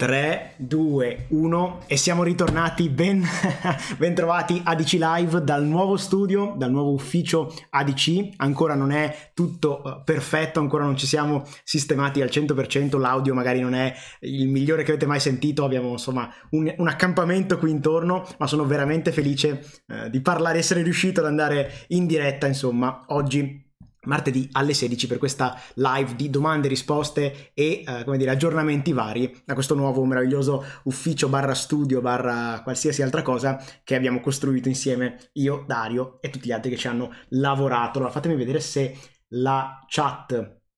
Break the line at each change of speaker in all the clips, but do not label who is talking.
3, 2, 1 e siamo ritornati ben, ben trovati ADC Live dal nuovo studio, dal nuovo ufficio ADC, ancora non è tutto eh, perfetto, ancora non ci siamo sistemati al 100%, l'audio magari non è il migliore che avete mai sentito, abbiamo insomma un, un accampamento qui intorno, ma sono veramente felice eh, di parlare, essere riuscito ad andare in diretta insomma oggi martedì alle 16 per questa live di domande, risposte e eh, come dire, aggiornamenti vari da questo nuovo meraviglioso ufficio barra studio barra qualsiasi altra cosa che abbiamo costruito insieme io, Dario e tutti gli altri che ci hanno lavorato. Allora fatemi vedere se la chat,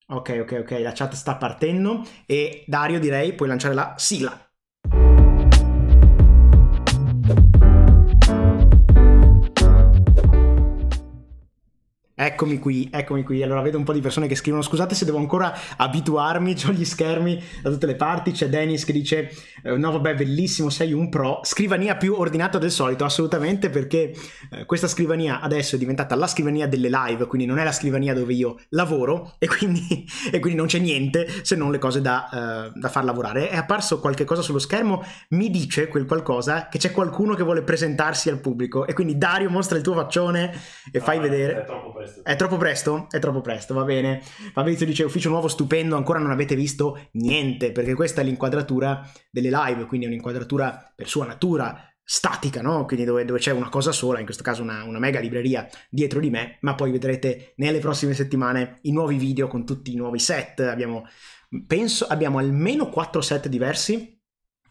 ok ok ok, la chat sta partendo e Dario direi puoi lanciare la sigla. Eccomi qui, eccomi qui. Allora vedo un po' di persone che scrivono: Scusate se devo ancora abituarmi. Ho gli schermi da tutte le parti. C'è Dennis che dice: eh, No, vabbè, bellissimo, sei un pro. Scrivania più ordinata del solito, assolutamente, perché eh, questa scrivania adesso è diventata la scrivania delle live. Quindi non è la scrivania dove io lavoro e quindi, e quindi non c'è niente se non le cose da, uh, da, far lavorare. È apparso qualche cosa sullo schermo. Mi dice quel qualcosa che c'è qualcuno che vuole presentarsi al pubblico. E quindi Dario, mostra il tuo faccione e no, fai ah, vedere. È troppo presto. È troppo presto? È troppo presto, va bene. Fabrizio dice ufficio nuovo stupendo, ancora non avete visto niente, perché questa è l'inquadratura delle live, quindi è un'inquadratura per sua natura statica, no? quindi dove, dove, c'è una cosa sola, in questo caso una, una, mega libreria dietro di me, ma poi vedrete nelle prossime settimane i nuovi video con tutti i nuovi set, abbiamo, penso abbiamo almeno quattro set diversi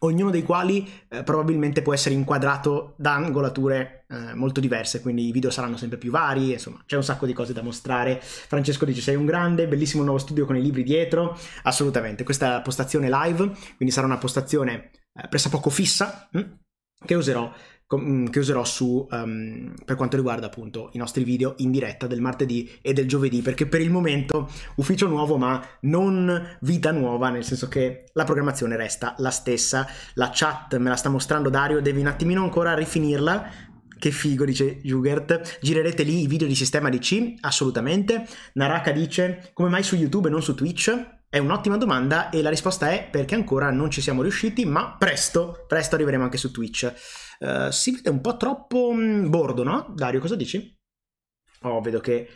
ognuno dei quali eh, probabilmente può essere inquadrato da angolature eh, molto diverse, quindi i video saranno sempre più vari, insomma c'è un sacco di cose da mostrare. Francesco dice sei un grande, bellissimo nuovo studio con i libri dietro, assolutamente, questa è la postazione live, quindi sarà una postazione eh, pressappoco fissa, hm, che userò Mm, che userò su, um, per quanto riguarda appunto i nostri video in diretta del martedì e del giovedì, perché per il momento ufficio nuovo ma non vita nuova, nel senso che la programmazione resta la stessa, la chat me la sta mostrando Dario, devi un attimino ancora rifinirla. Che figo, dice Jugert. Girerete lì i video di sistema DC? Assolutamente. Naraka dice, come mai su YouTube e non su Twitch? È un'ottima domanda e la risposta è perché ancora non ci siamo riusciti, ma presto, presto arriveremo anche su Twitch. Uh, si vede un po' troppo mh, mm, bordo, no? Dario, cosa dici? Oh, vedo che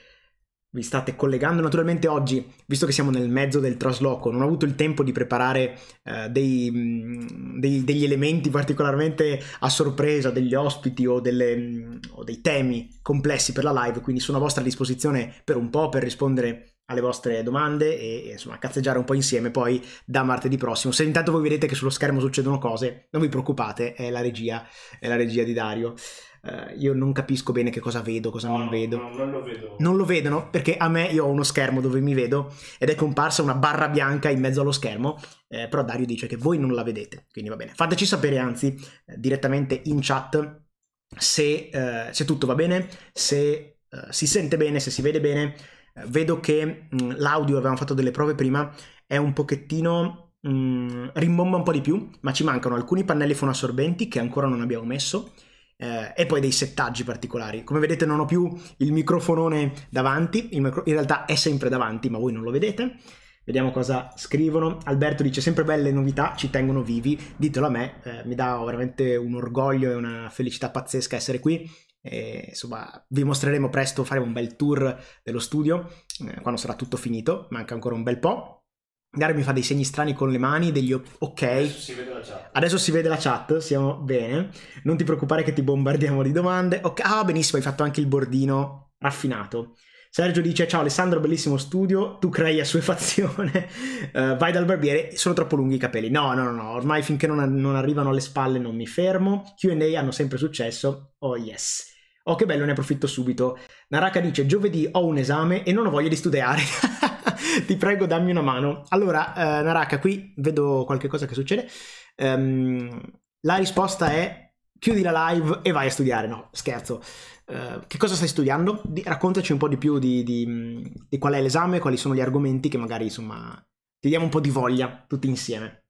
vi state collegando naturalmente oggi, visto che siamo nel mezzo del trasloco, non ho avuto il tempo di preparare eh, dei, mh, mm, dei, degli elementi particolarmente a sorpresa degli ospiti o, delle, mh, mm, o, dei temi complessi per la live, quindi sono a vostra disposizione per un po' per rispondere alle vostre domande e, insomma cazzeggiare un po' insieme poi da martedì prossimo. Se intanto voi vedete che sullo schermo succedono cose, non vi preoccupate, è la regia, è la regia di Dario. Uh, io non capisco bene che cosa vedo, cosa no, non vedo. No,
non lo vedo.
Non lo vedono perché a me io ho uno schermo dove mi vedo ed è comparsa una barra bianca in mezzo allo schermo, eh, però Dario dice che voi non la vedete, quindi va bene. Fateci sapere anzi direttamente in chat se, eh, se, tutto va bene, se eh, si sente bene, se si vede bene, vedo che mh, mm, l'audio, avevamo fatto delle prove prima, è un pochettino mh, mm, rimbomba un po' di più, ma ci mancano alcuni pannelli fonoassorbenti che ancora non abbiamo messo. Eh, e poi dei settaggi particolari come vedete non ho più il microfonone davanti micro... in realtà è sempre davanti ma voi non lo vedete Vediamo cosa scrivono. Alberto dice sempre belle novità, ci tengono vivi, ditelo a me, eh, mi dà veramente un orgoglio e una felicità pazzesca essere qui. E, insomma, vi mostreremo presto, faremo un bel tour dello studio eh, quando sarà tutto finito, manca ancora un bel po'. Dario mi fa dei segni strani con le mani, degli ok. Adesso si vede la chat. Adesso si vede la chat, siamo bene. Non ti preoccupare che ti bombardiamo di domande. Ok, Ah, benissimo, hai fatto anche il bordino raffinato. Sergio dice: Ciao Alessandro, bellissimo studio. Tu crei a assuefazione. Uh, eh, vai dal barbiere. Sono troppo lunghi i capelli. No, no, no, no. Ormai finché non, non arrivano alle spalle non mi fermo. QA hanno sempre successo. Oh, yes. Oh che bello, ne approfitto subito. Naraka dice giovedì ho un esame e non ho voglia di studiare. Ti prego dammi una mano. Allora, eh, Naraka, qui vedo qualche cosa che succede. Um, la risposta è chiudi la live e vai a studiare. No, scherzo. Uh, che cosa stai studiando? Di, raccontaci un po' di più di, di, di qual è l'esame, quali sono gli argomenti che magari insomma ti diamo un po' di voglia tutti insieme.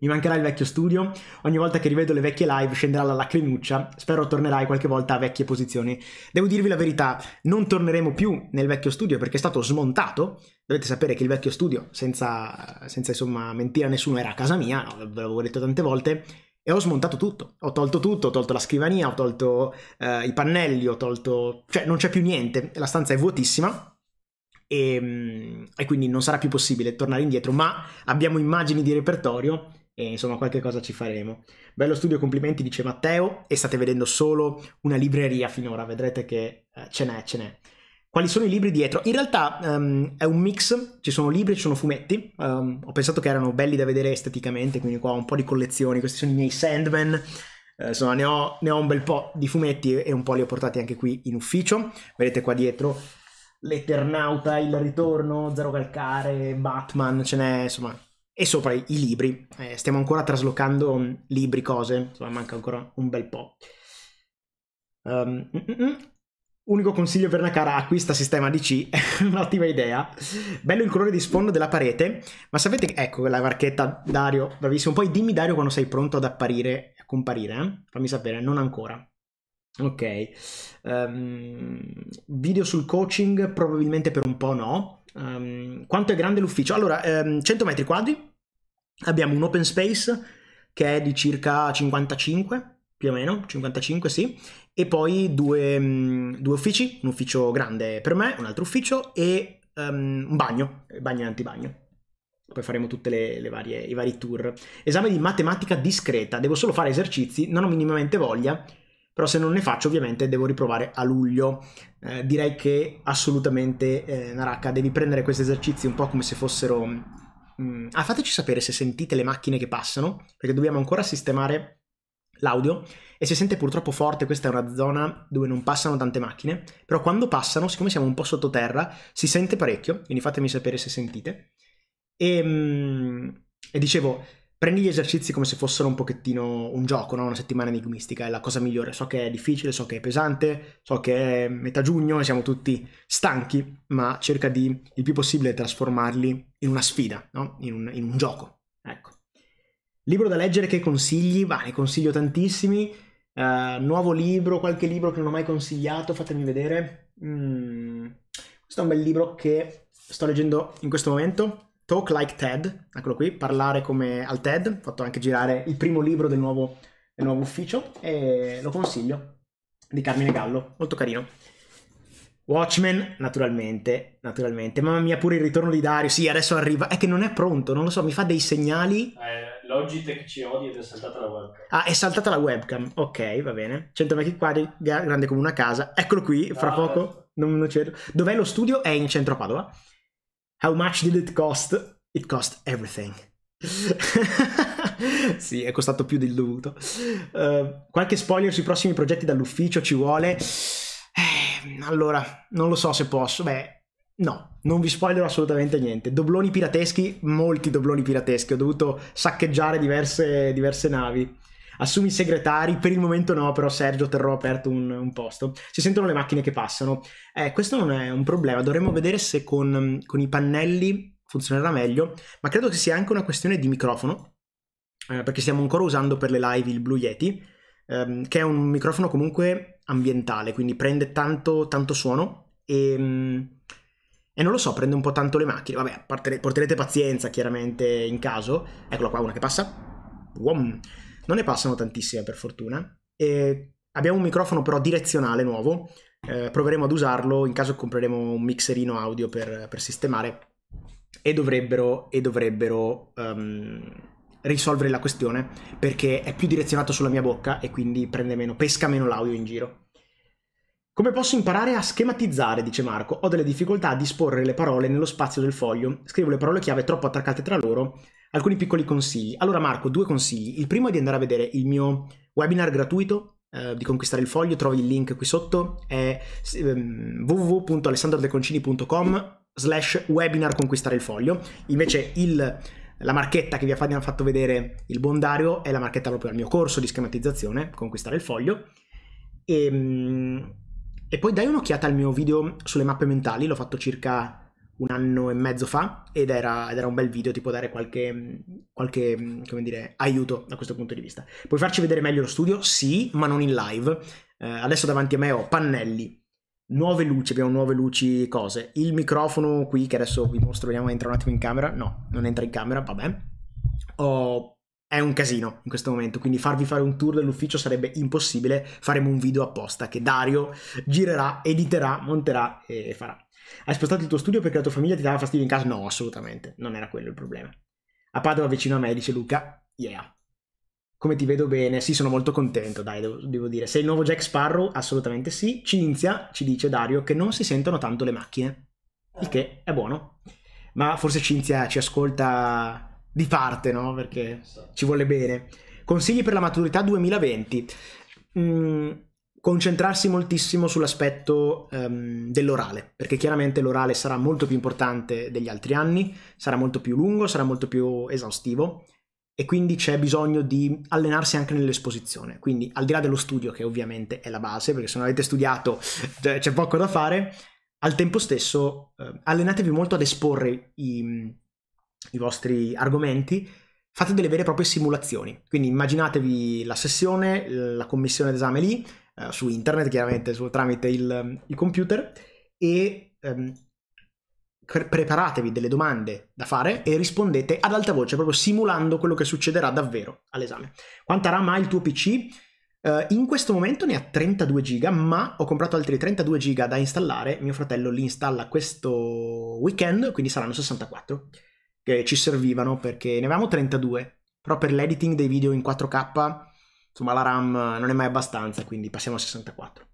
Mi mancherà il vecchio studio, ogni volta che rivedo le vecchie live scenderà la lacrimuccia, spero tornerai qualche volta a vecchie posizioni. Devo dirvi la verità, non torneremo più nel vecchio studio perché è stato smontato, dovete sapere che il vecchio studio, senza, senza insomma mentire a nessuno, era a casa mia, no, ve l'avevo detto tante volte, e ho smontato tutto. Ho tolto tutto, ho tolto la scrivania, ho tolto eh, i pannelli, ho tolto... cioè non c'è più niente, la stanza è vuotissima e, ehm, e, quindi non sarà più possibile tornare indietro, ma abbiamo immagini di repertorio e, insomma, qualche cosa ci faremo. Bello studio, complimenti, dice Matteo. E state vedendo solo una libreria finora, vedrete che eh, ce n'è, ce n'è. Quali sono i libri dietro? In realtà um, è un mix, ci sono libri, ci sono fumetti. Um, ho pensato che erano belli da vedere esteticamente, quindi qua ho un po' di collezioni. Questi sono i miei Sandman. Uh, insomma, ne ho, ne ho un bel po' di fumetti e un po' li ho portati anche qui in ufficio. Vedete qua dietro l'Eternauta, il ritorno, Zero Calcare, Batman, ce n'è insomma e sopra i, libri. Eh, stiamo ancora traslocando mm, libri, cose, insomma manca ancora un bel po'. Um, unico consiglio per Nakara, acquista sistema DC, un'ottima idea. Bello il colore di sfondo della parete, ma sapete, ecco la varchetta Dario, bravissimo. Poi dimmi Dario quando sei pronto ad apparire, a comparire, eh? fammi sapere, non ancora. Ok, um, video sul coaching probabilmente per un po' no, Um, quanto è grande l'ufficio? Allora, um, ehm, 100 metri quadri, abbiamo un open space che è di circa 55 più o meno, 55 sì, e poi due, mm, due, uffici, un ufficio grande per me, un altro ufficio e um, un bagno, bagno e antibagno. Poi faremo tutti i vari tour. Esame di matematica discreta, devo solo fare esercizi, non ho minimamente voglia, però se non ne faccio ovviamente devo riprovare a luglio. Eh, direi che assolutamente, eh, Naraka, devi prendere questi esercizi un po' come se fossero... Mm, ah, fateci sapere se sentite le macchine che passano, perché dobbiamo ancora sistemare l'audio e si sente purtroppo forte, questa è una zona dove non passano tante macchine, però quando passano, siccome siamo un po' sottoterra, si sente parecchio, quindi fatemi sapere se sentite. E, mm, e dicevo, prendi gli esercizi come se fossero un pochettino un gioco, no? una settimana enigmistica, è la cosa migliore. So che è difficile, so che è pesante, so che è metà giugno e siamo tutti stanchi, ma cerca di il più possibile trasformarli in una sfida, no? in, un, in, un, gioco. Ecco. Libro da leggere che consigli? Bah, ne consiglio tantissimi. Uh, nuovo libro, qualche libro che non ho mai consigliato, fatemi vedere. Mm. Questo è un bel libro che sto leggendo in questo momento, Talk Like TED, eccolo qui, parlare come al TED, ho fatto anche girare il primo libro del nuovo, del nuovo ufficio e lo consiglio, di Carmine Gallo, molto carino. Watchmen, naturalmente, naturalmente. Mamma mia, pure il ritorno di Dario. Sì, adesso arriva. È che non è pronto, non lo so, mi fa dei segnali.
Eh, Logitech ci odia ed è saltata la webcam.
Ah, è saltata la webcam. Ok, va bene. 100 metri quadri, grande come una casa. Eccolo qui, fra ah, poco. Non, non c'è... Dov'è lo studio? È in centro a Padova. How much did it cost? It cost everything. sì, è costato più del dovuto. Uh, qualche spoiler sui prossimi progetti dall'ufficio ci vuole. Eh, allora, non lo so se posso. Beh, no, non vi spoilerò assolutamente niente. Dobloni pirateschi, molti dobloni pirateschi. Ho dovuto saccheggiare diverse, diverse navi. Assumi segretari, per il momento no, però Sergio terrò aperto un, un posto. Si sentono le macchine che passano. Eh, questo non è un problema, dovremmo vedere se con, con i pannelli funzionerà meglio, ma credo che sia anche una questione di microfono, eh, perché stiamo ancora usando per le live il Blue Yeti, ehm, che è un microfono comunque ambientale, quindi prende tanto, tanto suono e... Mm, e non lo so, prende un po' tanto le macchine. Vabbè, porterete pazienza chiaramente in caso. Eccola qua, una che passa. Uom non ne passano tantissime per fortuna. E abbiamo un microfono però direzionale nuovo, eh, proveremo ad usarlo in caso compreremo un mixerino audio per, per sistemare e dovrebbero, e dovrebbero um, risolvere la questione perché è più direzionato sulla mia bocca e quindi prende meno, pesca meno l'audio in giro. Come posso imparare a schematizzare, dice Marco, ho delle difficoltà a disporre le parole nello spazio del foglio, scrivo le parole chiave troppo attaccate tra loro alcuni piccoli consigli. Allora Marco, due consigli. Il primo è di andare a vedere il mio webinar gratuito eh, di conquistare il foglio, trovi il link qui sotto, è ehm, www.alessandrodeconcini.com slash webinar conquistare il foglio. Invece il la marchetta che vi ha fatto vedere il bondario è la marchetta proprio al mio corso di schematizzazione, conquistare il foglio. E, ehm, e poi dai un'occhiata al mio video sulle mappe mentali, l'ho fatto circa un anno e mezzo fa ed era, ed era un bel video, ti può dare qualche, mm, qualche mm, dire, aiuto da questo punto di vista. Puoi farci vedere meglio lo studio? Sì, ma non in live. Eh, adesso davanti a me ho pannelli, nuove luci, abbiamo nuove luci, cose. Il microfono qui che adesso vi mostro, vediamo, entra un attimo in camera. No, non entra in camera, vabbè. Oh, è un casino in questo momento, quindi farvi fare un tour dell'ufficio sarebbe impossibile. Faremo un video apposta che Dario girerà, editerà, monterà e farà. Hai spostato il tuo studio perché la tua famiglia ti dava fastidio in casa? No, assolutamente, non era quello il problema. A Padova vicino a me, dice Luca, yeah. Come ti vedo bene? Sì, sono molto contento, dai, devo, devo dire. Sei il nuovo Jack Sparrow? Assolutamente sì. Cinzia, ci dice Dario, che non si sentono tanto le macchine, il che è buono. Ma forse Cinzia ci ascolta di parte, no? Perché ci vuole bene. Consigli per la maturità 2020. Mm, concentrarsi moltissimo sull'aspetto um, dell'orale, perché chiaramente l'orale sarà molto più importante degli altri anni, sarà molto più lungo, sarà molto più esaustivo e quindi c'è bisogno di allenarsi anche nell'esposizione. Quindi al di là dello studio, che ovviamente è la base, perché se non avete studiato cioè, c'è poco da fare, al tempo stesso eh, allenatevi molto ad esporre i, i vostri argomenti fate delle vere e proprie simulazioni. Quindi immaginatevi la sessione, la commissione d'esame lì, eh, su internet, chiaramente su, tramite il, il, computer, e ehm, pre- preparatevi delle domande da fare e rispondete ad alta voce, proprio simulando quello che succederà davvero all'esame. Quanta RAM ha il tuo PC? Uh, eh, in questo momento ne ha 32 giga, ma ho comprato altri 32 giga da installare. Mio fratello li installa questo weekend, quindi saranno 64, che ci servivano perché ne avevamo 32. Però per l'editing dei video in 4K insomma la RAM non è mai abbastanza, quindi passiamo a 64.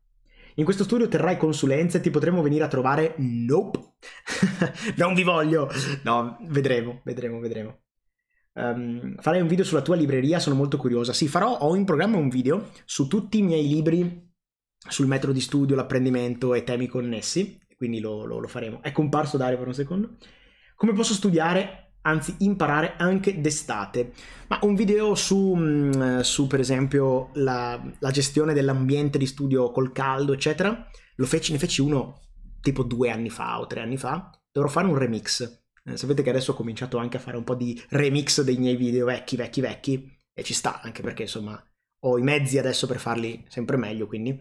In questo studio terrai consulenze e ti potremo venire a trovare? Nope. non vi voglio. No, vedremo, vedremo, vedremo. Um, farai un video sulla tua libreria, sono molto curiosa. Sì, farò, ho in programma un video su tutti i miei libri sul metodo di studio, l'apprendimento e temi connessi, quindi lo, lo, lo faremo. È comparso Dario per un secondo. Come posso studiare? anzi imparare anche d'estate. Ma un video su, mm, su per esempio la, la gestione dell'ambiente di studio col caldo, eccetera, lo feci, ne feci uno tipo due anni fa o tre anni fa, dovrò fare un remix. Eh, sapete che adesso ho cominciato anche a fare un po' di remix dei miei video vecchi, vecchi, vecchi, e ci sta, anche perché insomma ho i mezzi adesso per farli sempre meglio, quindi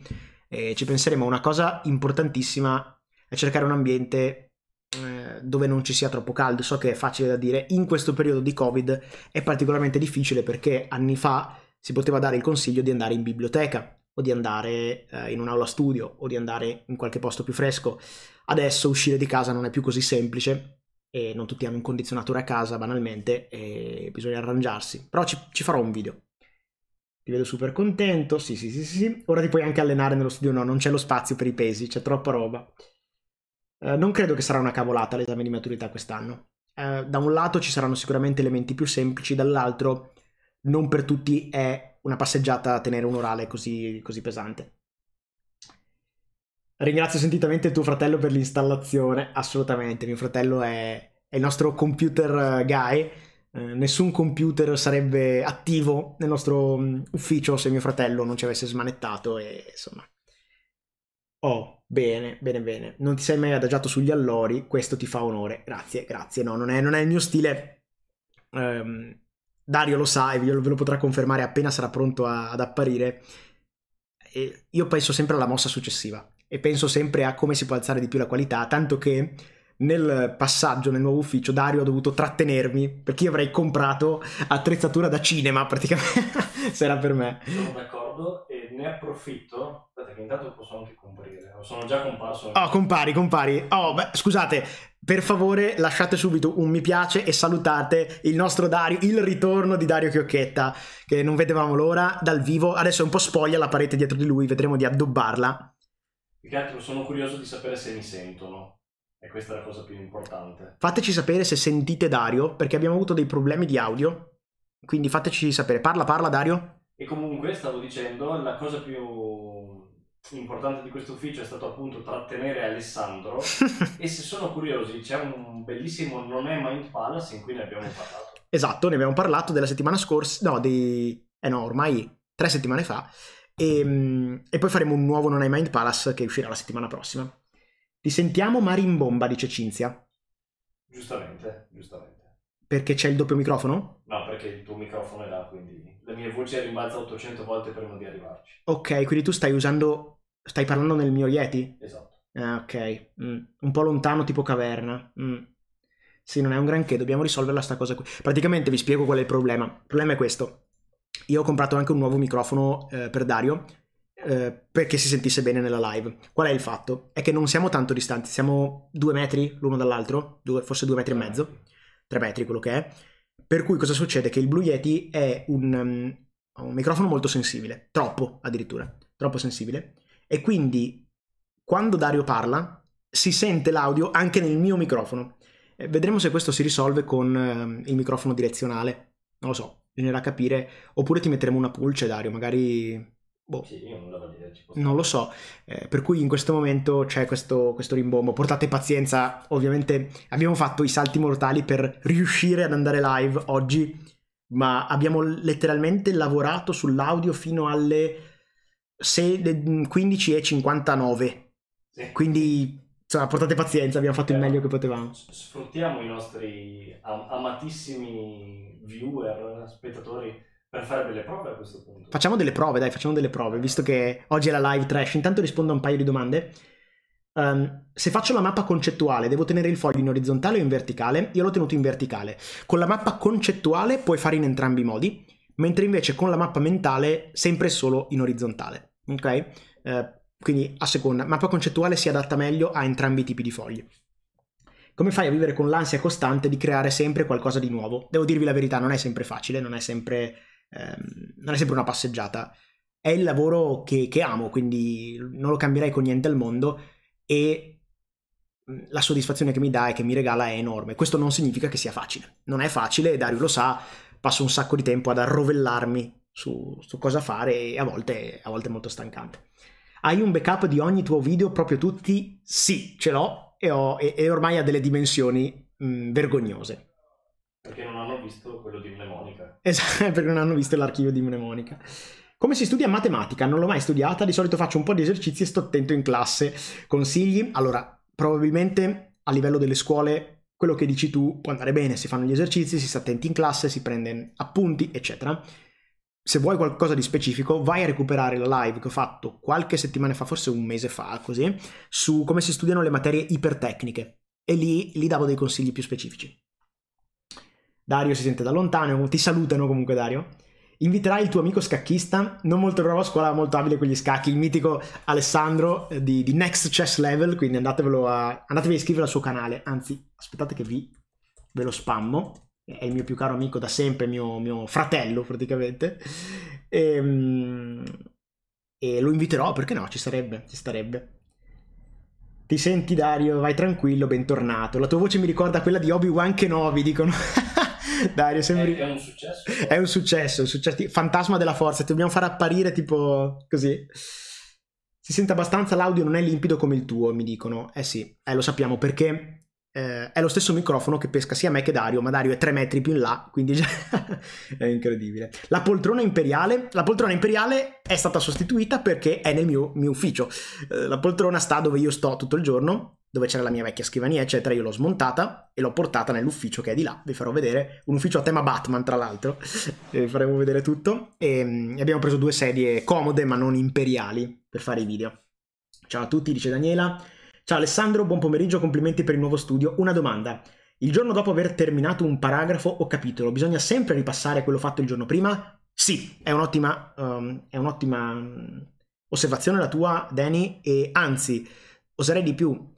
eh, ci penseremo. Una cosa importantissima è cercare un ambiente eh, dove non ci sia troppo caldo, so che è facile da dire, in questo periodo di Covid è particolarmente difficile perché anni fa si poteva dare il consiglio di andare in biblioteca o di andare eh, in un'aula studio o di andare in qualche posto più fresco. Adesso uscire di casa non è più così semplice e non tutti hanno un condizionatore a casa banalmente e bisogna arrangiarsi. Però ci, ci farò un video. Ti vedo super contento, sì sì sì sì. Ora ti puoi anche allenare nello studio, no, non c'è lo spazio per i pesi, c'è troppa roba. Eh, non credo che sarà una cavolata l'esame di maturità quest'anno. Eh, da un lato ci saranno sicuramente elementi più semplici, dall'altro non per tutti è una passeggiata tenere un orale così, così pesante. Ringrazio sentitamente tuo fratello per l'installazione, assolutamente, mio fratello è, è il nostro computer eh, guy, eh, nessun computer sarebbe attivo nel nostro mm, ufficio se mio fratello non ci avesse smanettato e insomma. Oh, Bene, bene, bene. Non ti sei mai adagiato sugli allori, questo ti fa onore. Grazie, grazie. No, non è, non è il mio stile. Um, Dario lo sa e ve lo potrà confermare appena sarà pronto a, ad apparire. E io penso sempre alla mossa successiva e penso sempre a come si può alzare di più la qualità, tanto che nel passaggio nel nuovo ufficio Dario ha dovuto trattenermi perché io avrei comprato attrezzatura da cinema praticamente, se era per me. Sono
d'accordo ricordo e ne approfitto. Aspetta, che intanto posso anche comparire. Sono già comparso. Oh,
compari, compari. Oh, beh, scusate, per favore lasciate subito un mi piace e salutate il nostro Dario, il ritorno di Dario Chiocchetta, che non vedevamo l'ora dal vivo. Adesso è un po' spoglia la parete dietro di lui, vedremo di addobbarla.
Più che altro sono curioso di sapere se mi sentono. E questa è la cosa più importante.
Fateci sapere se sentite Dario, perché abbiamo avuto dei problemi di audio. Quindi fateci sapere. Parla, parla Dario.
E comunque, stavo dicendo, la cosa più importante di questo ufficio è stato appunto trattenere Alessandro e se sono curiosi c'è un bellissimo Non è Mind Palace in cui ne abbiamo parlato.
Esatto, ne abbiamo parlato della settimana scorsa, no, di... eh no, ormai tre settimane fa e, ehm, e poi faremo un nuovo Non è Mind Palace che uscirà la settimana prossima. Ti sentiamo marimbomba, dice Cinzia.
Giustamente, giustamente.
Perché c'è il doppio microfono?
No, perché il tuo microfono è là, quindi la mia voce rimbalza 800 volte prima di arrivarci.
Ok, quindi tu stai usando, stai parlando nel mio Yeti? Esatto. Ah, ok, mm. un po' lontano tipo caverna. Mm. Sì, non è un granché, dobbiamo risolverla sta cosa qui. Praticamente vi spiego qual è il problema. Il problema è questo. Io ho comprato anche un nuovo microfono eh, per Dario eh, perché si sentisse bene nella live. Qual è il fatto? È che non siamo tanto distanti, siamo due metri l'uno dall'altro, forse due metri e mezzo, ah. tre metri quello che è. Per cui cosa succede? Che il Blue Yeti è un, um, un microfono molto sensibile, troppo addirittura, troppo sensibile, e quindi quando Dario parla si sente l'audio anche nel mio microfono. Eh, vedremo se questo si risolve con um, il microfono direzionale, non lo so, bisognerà capire, oppure ti metteremo una pulce Dario, magari Boh. Sì, io non lo voglio Non lo so. Eh, per cui in questo momento c'è questo, questo, rimbombo. Portate pazienza, ovviamente abbiamo fatto i salti mortali per riuscire ad andare live oggi, ma abbiamo letteralmente lavorato sull'audio fino alle 15.59. Mm, sì. Quindi insomma, portate pazienza, abbiamo fatto eh, il meglio che potevamo.
Sfruttiamo i nostri am- amatissimi viewer, spettatori per fare delle prove a questo punto.
Facciamo delle prove, dai, facciamo delle prove, visto che oggi è la live trash. Intanto rispondo a un paio di domande. Um, se faccio la mappa concettuale, devo tenere il foglio in orizzontale o in verticale? Io l'ho tenuto in verticale. Con la mappa concettuale puoi fare in entrambi i modi, mentre invece con la mappa mentale sempre e solo in orizzontale. Ok? Uh, quindi a seconda, mappa concettuale si adatta meglio a entrambi i tipi di fogli. Come fai a vivere con l'ansia costante di creare sempre qualcosa di nuovo? Devo dirvi la verità, non è sempre facile, non è sempre ehm, non è sempre una passeggiata. È il lavoro che, che amo, quindi non lo cambierei con niente al mondo e mm, la soddisfazione che mi dà e che mi regala è enorme. Questo non significa che sia facile. Non è facile, Dario lo sa, passo un sacco di tempo ad arrovellarmi su, su cosa fare e a volte, a volte è molto stancante. Hai un backup di ogni tuo video, proprio tutti? Sì, ce l'ho e, ho, e, e ormai ha delle dimensioni mh, mm, vergognose.
Perché non hanno visto quello di
mnemonica. Esatto, perché non hanno visto l'archivio di mnemonica. Come si studia matematica? Non l'ho mai studiata, di solito faccio un po' di esercizi e sto attento in classe. Consigli? Allora, probabilmente a livello delle scuole quello che dici tu può andare bene, si fanno gli esercizi, si sta attenti in classe, si prende appunti, eccetera. Se vuoi qualcosa di specifico, vai a recuperare la live che ho fatto qualche settimana fa, forse un mese fa, così, su come si studiano le materie ipertecniche. E lì, lì davo dei consigli più specifici. Dario si sente da lontano, ti salutano comunque Dario. Inviterai il tuo amico scacchista, non molto bravo a scuola, ma molto abile con gli scacchi, il mitico Alessandro eh, di, di Next Chess Level, quindi andatevelo a, andatevi a iscrivere al suo canale, anzi aspettate che vi, ve lo spammo, è il mio più caro amico da sempre, mio, mio fratello praticamente. E, ehm, e, lo inviterò, perché no, ci sarebbe, ci starebbe. Ti senti Dario, vai tranquillo, bentornato. La tua voce mi ricorda quella di Obi-Wan Kenobi, dicono. Dario, sembri... È, un successo. È un successo, un successo. Fantasma della forza, ti dobbiamo far apparire tipo così. Si sente abbastanza, l'audio non è limpido come il tuo, mi dicono. Eh sì, eh, lo sappiamo perché eh, è lo stesso microfono che pesca sia me che Dario, ma Dario è tre metri più in là, quindi già è incredibile. La poltrona imperiale, la poltrona imperiale è stata sostituita perché è nel mio, mio ufficio. Eh, la poltrona sta dove io sto tutto il giorno dove c'era la mia vecchia scrivania, eccetera, io l'ho smontata e l'ho portata nell'ufficio che è di là, vi farò vedere, un ufficio a tema Batman tra l'altro, vi faremo vedere tutto, e mm, abbiamo preso due sedie comode ma non imperiali per fare i video. Ciao a tutti, dice Daniela. Ciao Alessandro, buon pomeriggio, complimenti per il nuovo studio. Una domanda. Il giorno dopo aver terminato un paragrafo o capitolo, bisogna sempre ripassare quello fatto il giorno prima? Sì, è un'ottima, um, è un'ottima mm, osservazione la tua, Danny, e anzi, oserei di più,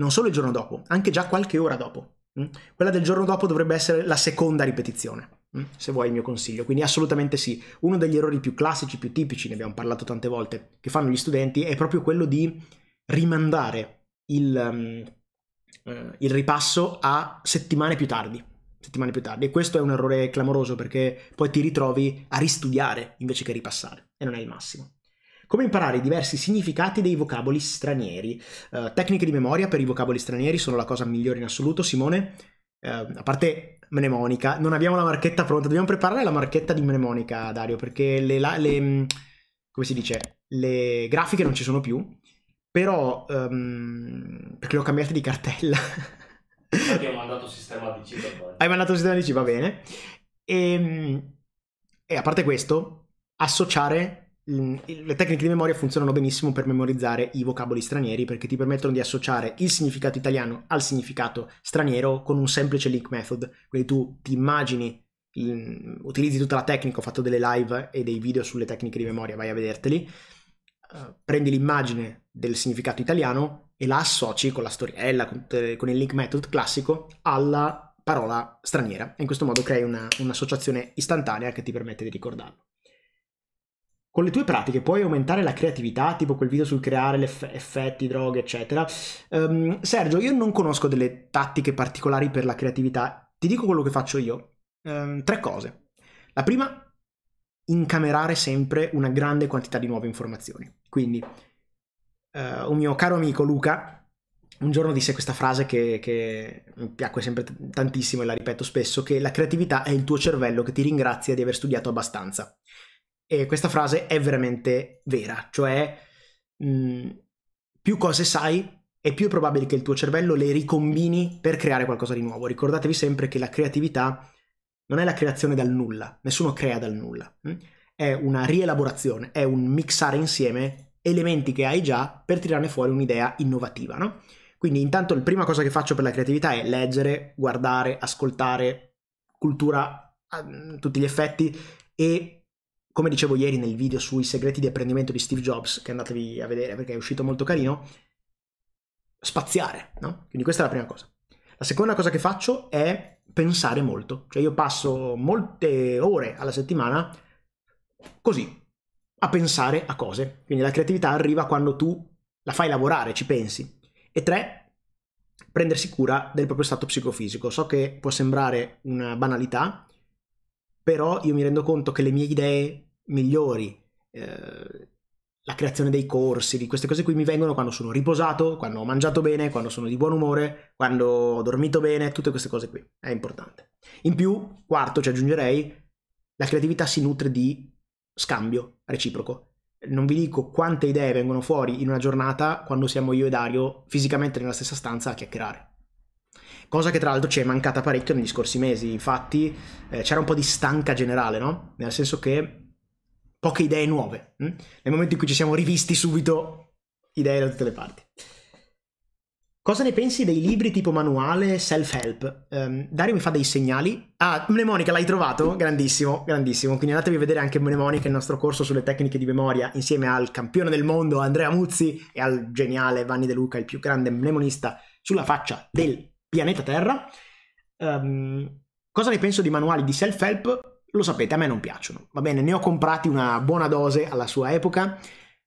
non solo il giorno dopo, anche già qualche ora dopo. Mm? Quella del giorno dopo dovrebbe essere la seconda ripetizione, mm? se vuoi il mio consiglio. Quindi assolutamente sì. Uno degli errori più classici, più tipici, ne abbiamo parlato tante volte, che fanno gli studenti è proprio quello di rimandare il, um, il ripasso a settimane più tardi. Settimane più tardi. E questo è un errore clamoroso perché poi ti ritrovi a ristudiare invece che ripassare e non è il massimo. Come imparare i diversi significati dei vocaboli stranieri. Uh, tecniche di memoria per i vocaboli stranieri sono la cosa migliore in assoluto, Simone. Uh, a parte mnemonica, non abbiamo la marchetta pronta, dobbiamo preparare la marchetta di mnemonica, Dario, perché le, la, le mm, come si dice, le grafiche non ci sono più, però um, perché le ho cambiate di cartella.
Infatti ho mandato sistema DC.
Hai mandato sistema DC, va bene. E, ehm, e a parte questo, associare le tecniche di memoria funzionano benissimo per memorizzare i vocaboli stranieri perché ti permettono di associare il significato italiano al significato straniero con un semplice link method. Quindi tu ti immagini, utilizzi tutta la tecnica, ho fatto delle live e dei video sulle tecniche di memoria, vai a vederteli. Eh, prendi l'immagine del significato italiano e la associ con la storiella, con, con il link method classico alla parola straniera. E in questo modo crei una, un'associazione istantanea che ti permette di ricordarlo con le tue pratiche puoi aumentare la creatività, tipo quel video sul creare eff- effetti, droghe, eccetera. Um, Sergio, io non conosco delle tattiche particolari per la creatività. Ti dico quello che faccio io. Um, tre cose. La prima, incamerare sempre una grande quantità di nuove informazioni. Quindi, uh, un mio caro amico Luca un giorno disse questa frase che, che mi piacque sempre t- tantissimo e la ripeto spesso, che la creatività è il tuo cervello che ti ringrazia di aver studiato abbastanza e questa frase è veramente vera, cioè mh, mm, più cose sai e più è probabile che il tuo cervello le ricombini per creare qualcosa di nuovo. Ricordatevi sempre che la creatività non è la creazione dal nulla, nessuno crea dal nulla, mh? Mm? è una rielaborazione, è un mixare insieme elementi che hai già per tirarne fuori un'idea innovativa, no? Quindi intanto la prima cosa che faccio per la creatività è leggere, guardare, ascoltare, cultura a mm, tutti gli effetti e come dicevo ieri nel video sui segreti di apprendimento di Steve Jobs, che andatevi a vedere perché è uscito molto carino, spaziare, no? Quindi questa è la prima cosa. La seconda cosa che faccio è pensare molto, cioè io passo molte ore alla settimana così, a pensare a cose. Quindi la creatività arriva quando tu la fai lavorare, ci pensi. E tre, prendersi cura del proprio stato psicofisico. So che può sembrare una banalità, però io mi rendo conto che le mie idee migliori, eh, la creazione dei corsi, di queste cose qui mi vengono quando sono riposato, quando ho mangiato bene, quando sono di buon umore, quando ho dormito bene, tutte queste cose qui. È importante. In più, quarto ci aggiungerei, la creatività si nutre di scambio reciproco. Non vi dico quante idee vengono fuori in una giornata quando siamo io e Dario fisicamente nella stessa stanza a chiacchierare cosa che tra l'altro ci è mancata parecchio negli scorsi mesi, infatti eh, c'era un po' di stanca generale, no? Nel senso che poche idee nuove, hm? nel momento in cui ci siamo rivisti subito idee da tutte le parti. Cosa ne pensi dei libri tipo manuale, self-help? Um, Dario mi fa dei segnali. Ah, Mnemonica l'hai trovato? Grandissimo, grandissimo. Quindi andatevi a vedere anche Mnemonica, il nostro corso sulle tecniche di memoria, insieme al campione del mondo Andrea Muzzi e al geniale Vanni De Luca, il più grande mnemonista sulla faccia del pianeta Terra. Um, cosa ne penso di manuali di self-help? Lo sapete, a me non piacciono. Va bene, ne ho comprati una buona dose alla sua epoca.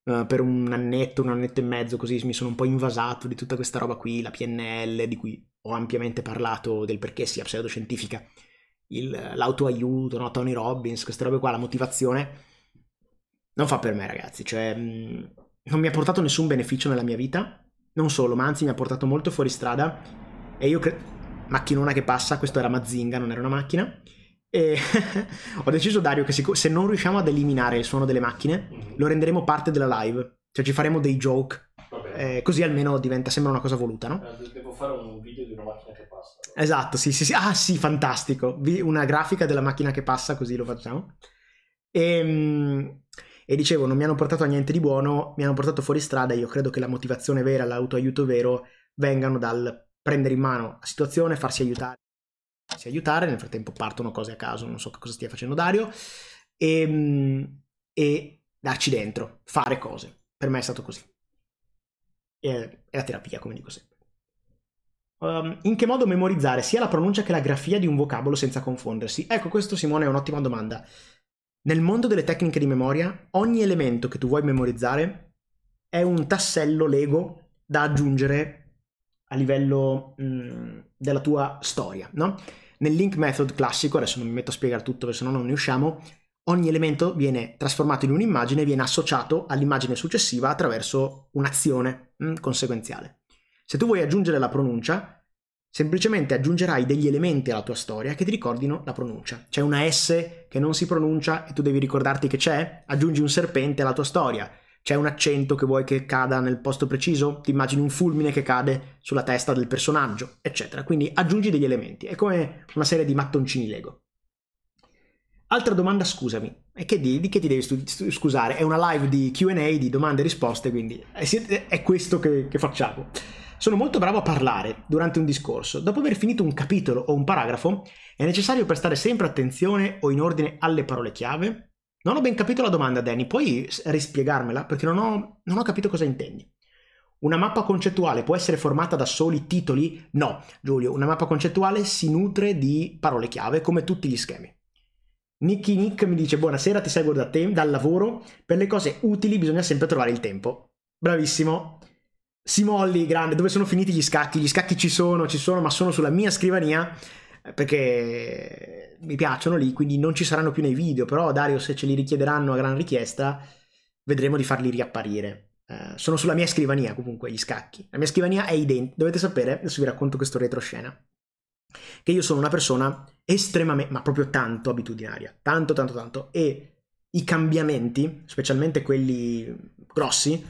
Uh, per un annetto, un annetto e mezzo, così mi sono un po' invasato di tutta questa roba qui, la PNL, di cui ho ampiamente parlato, del perché sia pseudoscientifica, il, l'autoaiuto, no? Tony Robbins, queste robe qua, la motivazione, non fa per me ragazzi, cioè mm, non mi ha portato nessun beneficio nella mia vita, non solo, ma anzi mi ha portato molto fuori strada e io credo... Macchinona che passa, questo era Mazinga, non era una macchina. E ho deciso, Dario, che se non riusciamo ad eliminare il suono delle macchine, mm -hmm. lo renderemo parte della live. Cioè ci faremo dei joke. Eh, così almeno diventa, sembra una cosa voluta, no? Eh, devo
fare un video di una macchina che passa.
Allora. Esatto, sì, sì, sì. Ah, sì, fantastico. Una grafica della macchina che passa, così lo facciamo. E, ehm, e dicevo, non mi hanno portato a niente di buono, mi hanno portato fuori strada. Io credo che la motivazione vera, l'autoaiuto vero, vengano dal prendere in mano la situazione, farsi aiutare, farsi aiutare, nel frattempo partono cose a caso, non so cosa stia facendo Dario, e, ehm, e darci dentro, fare cose. Per me è stato così. È, è la terapia, come dico sempre. Um, in che modo memorizzare sia la pronuncia che la grafia di un vocabolo senza confondersi? Ecco, questo Simone è un'ottima domanda. Nel mondo delle tecniche di memoria, ogni elemento che tu vuoi memorizzare è un tassello Lego da aggiungere a livello mh, della tua storia, no? Nel link method classico, adesso non mi metto a spiegare tutto perché se no non ne usciamo, ogni elemento viene trasformato in un'immagine e viene associato all'immagine successiva attraverso un'azione mh, conseguenziale. Se tu vuoi aggiungere la pronuncia, semplicemente aggiungerai degli elementi alla tua storia che ti ricordino la pronuncia. C'è una S che non si pronuncia e tu devi ricordarti che c'è? Aggiungi un serpente alla tua storia. C'è un accento che vuoi che cada nel posto preciso? Ti immagini un fulmine che cade sulla testa del personaggio, eccetera. Quindi aggiungi degli elementi, è come una serie di mattoncini Lego. Altra domanda, scusami, e che di, di, che ti devi scusare? È una live di QA, di domande e risposte, quindi è, è questo che, che facciamo. Sono molto bravo a parlare durante un discorso. Dopo aver finito un capitolo o un paragrafo, è necessario prestare sempre attenzione o in ordine alle parole chiave, non ho ben capito la domanda, Danny, puoi rispiegarmela? Perché non ho, non ho capito cosa intendi. Una mappa concettuale può essere formata da soli titoli? No, Giulio, una mappa concettuale si nutre di parole chiave come tutti gli schemi. Nicky Nick mi dice buonasera, ti seguo da te, dal lavoro, per le cose utili bisogna sempre trovare il tempo. Bravissimo. Simolli, grande, dove sono finiti gli scacchi? Gli scacchi ci sono, ci sono, ma sono sulla mia scrivania perché mi piacciono lì, quindi non ci saranno più nei video, però Dario se ce li richiederanno a gran richiesta vedremo di farli riapparire. Eh, sono sulla mia scrivania comunque gli scacchi. La mia scrivania è identica, dovete sapere, adesso vi racconto questo retroscena, che io sono una persona estremamente, ma proprio tanto abitudinaria, tanto tanto tanto, e i cambiamenti, specialmente quelli grossi,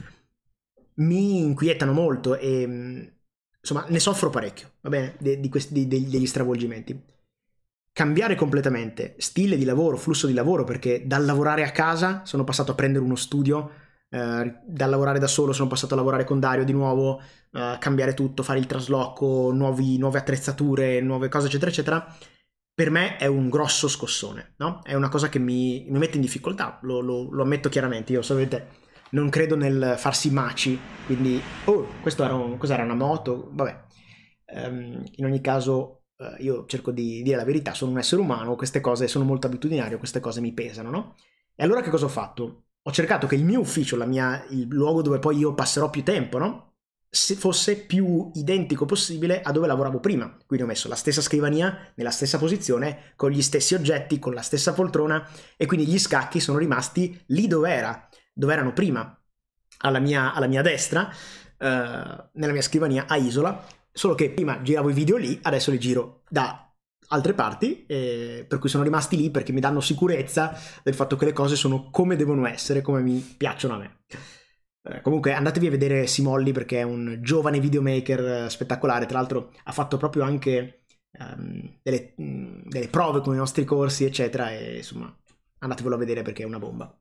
mi inquietano molto e mm, insomma, ne soffro parecchio, va bene, di, di questi, di, degli stravolgimenti. Cambiare completamente stile di lavoro, flusso di lavoro, perché dal lavorare a casa sono passato a prendere uno studio, eh, dal lavorare da solo sono passato a lavorare con Dario di nuovo, eh, cambiare tutto, fare il trasloco, nuovi, nuove attrezzature, nuove cose, eccetera, eccetera. Per me è un grosso scossone, no? È una cosa che mi, mi mette in difficoltà, lo, lo, lo ammetto chiaramente, io solamente non credo nel farsi maci, quindi, oh, questo era, un, cos'era una moto, vabbè. Um, in ogni caso uh, io cerco di dire la verità, sono un essere umano, queste cose sono molto abitudinario, queste cose mi pesano, no? E allora che cosa ho fatto? Ho cercato che il mio ufficio, mia, il luogo dove poi io passerò più tempo, no? Se fosse più identico possibile a dove lavoravo prima. Quindi ho messo la stessa scrivania, nella stessa posizione, con gli stessi oggetti, con la stessa poltrona e quindi gli scacchi sono rimasti lì dove era dove erano prima, alla mia, alla mia destra, eh, nella mia scrivania a isola, solo che prima giravo i video lì, adesso li giro da altre parti, eh, per cui sono rimasti lì perché mi danno sicurezza del fatto che le cose sono come devono essere, come mi piacciono a me. Eh, comunque andatevi a vedere Simolli perché è un giovane videomaker eh, spettacolare, tra l'altro ha fatto proprio anche um, delle, mh, mm, delle prove con i nostri corsi, eccetera, e insomma andatevelo a vedere perché è una bomba.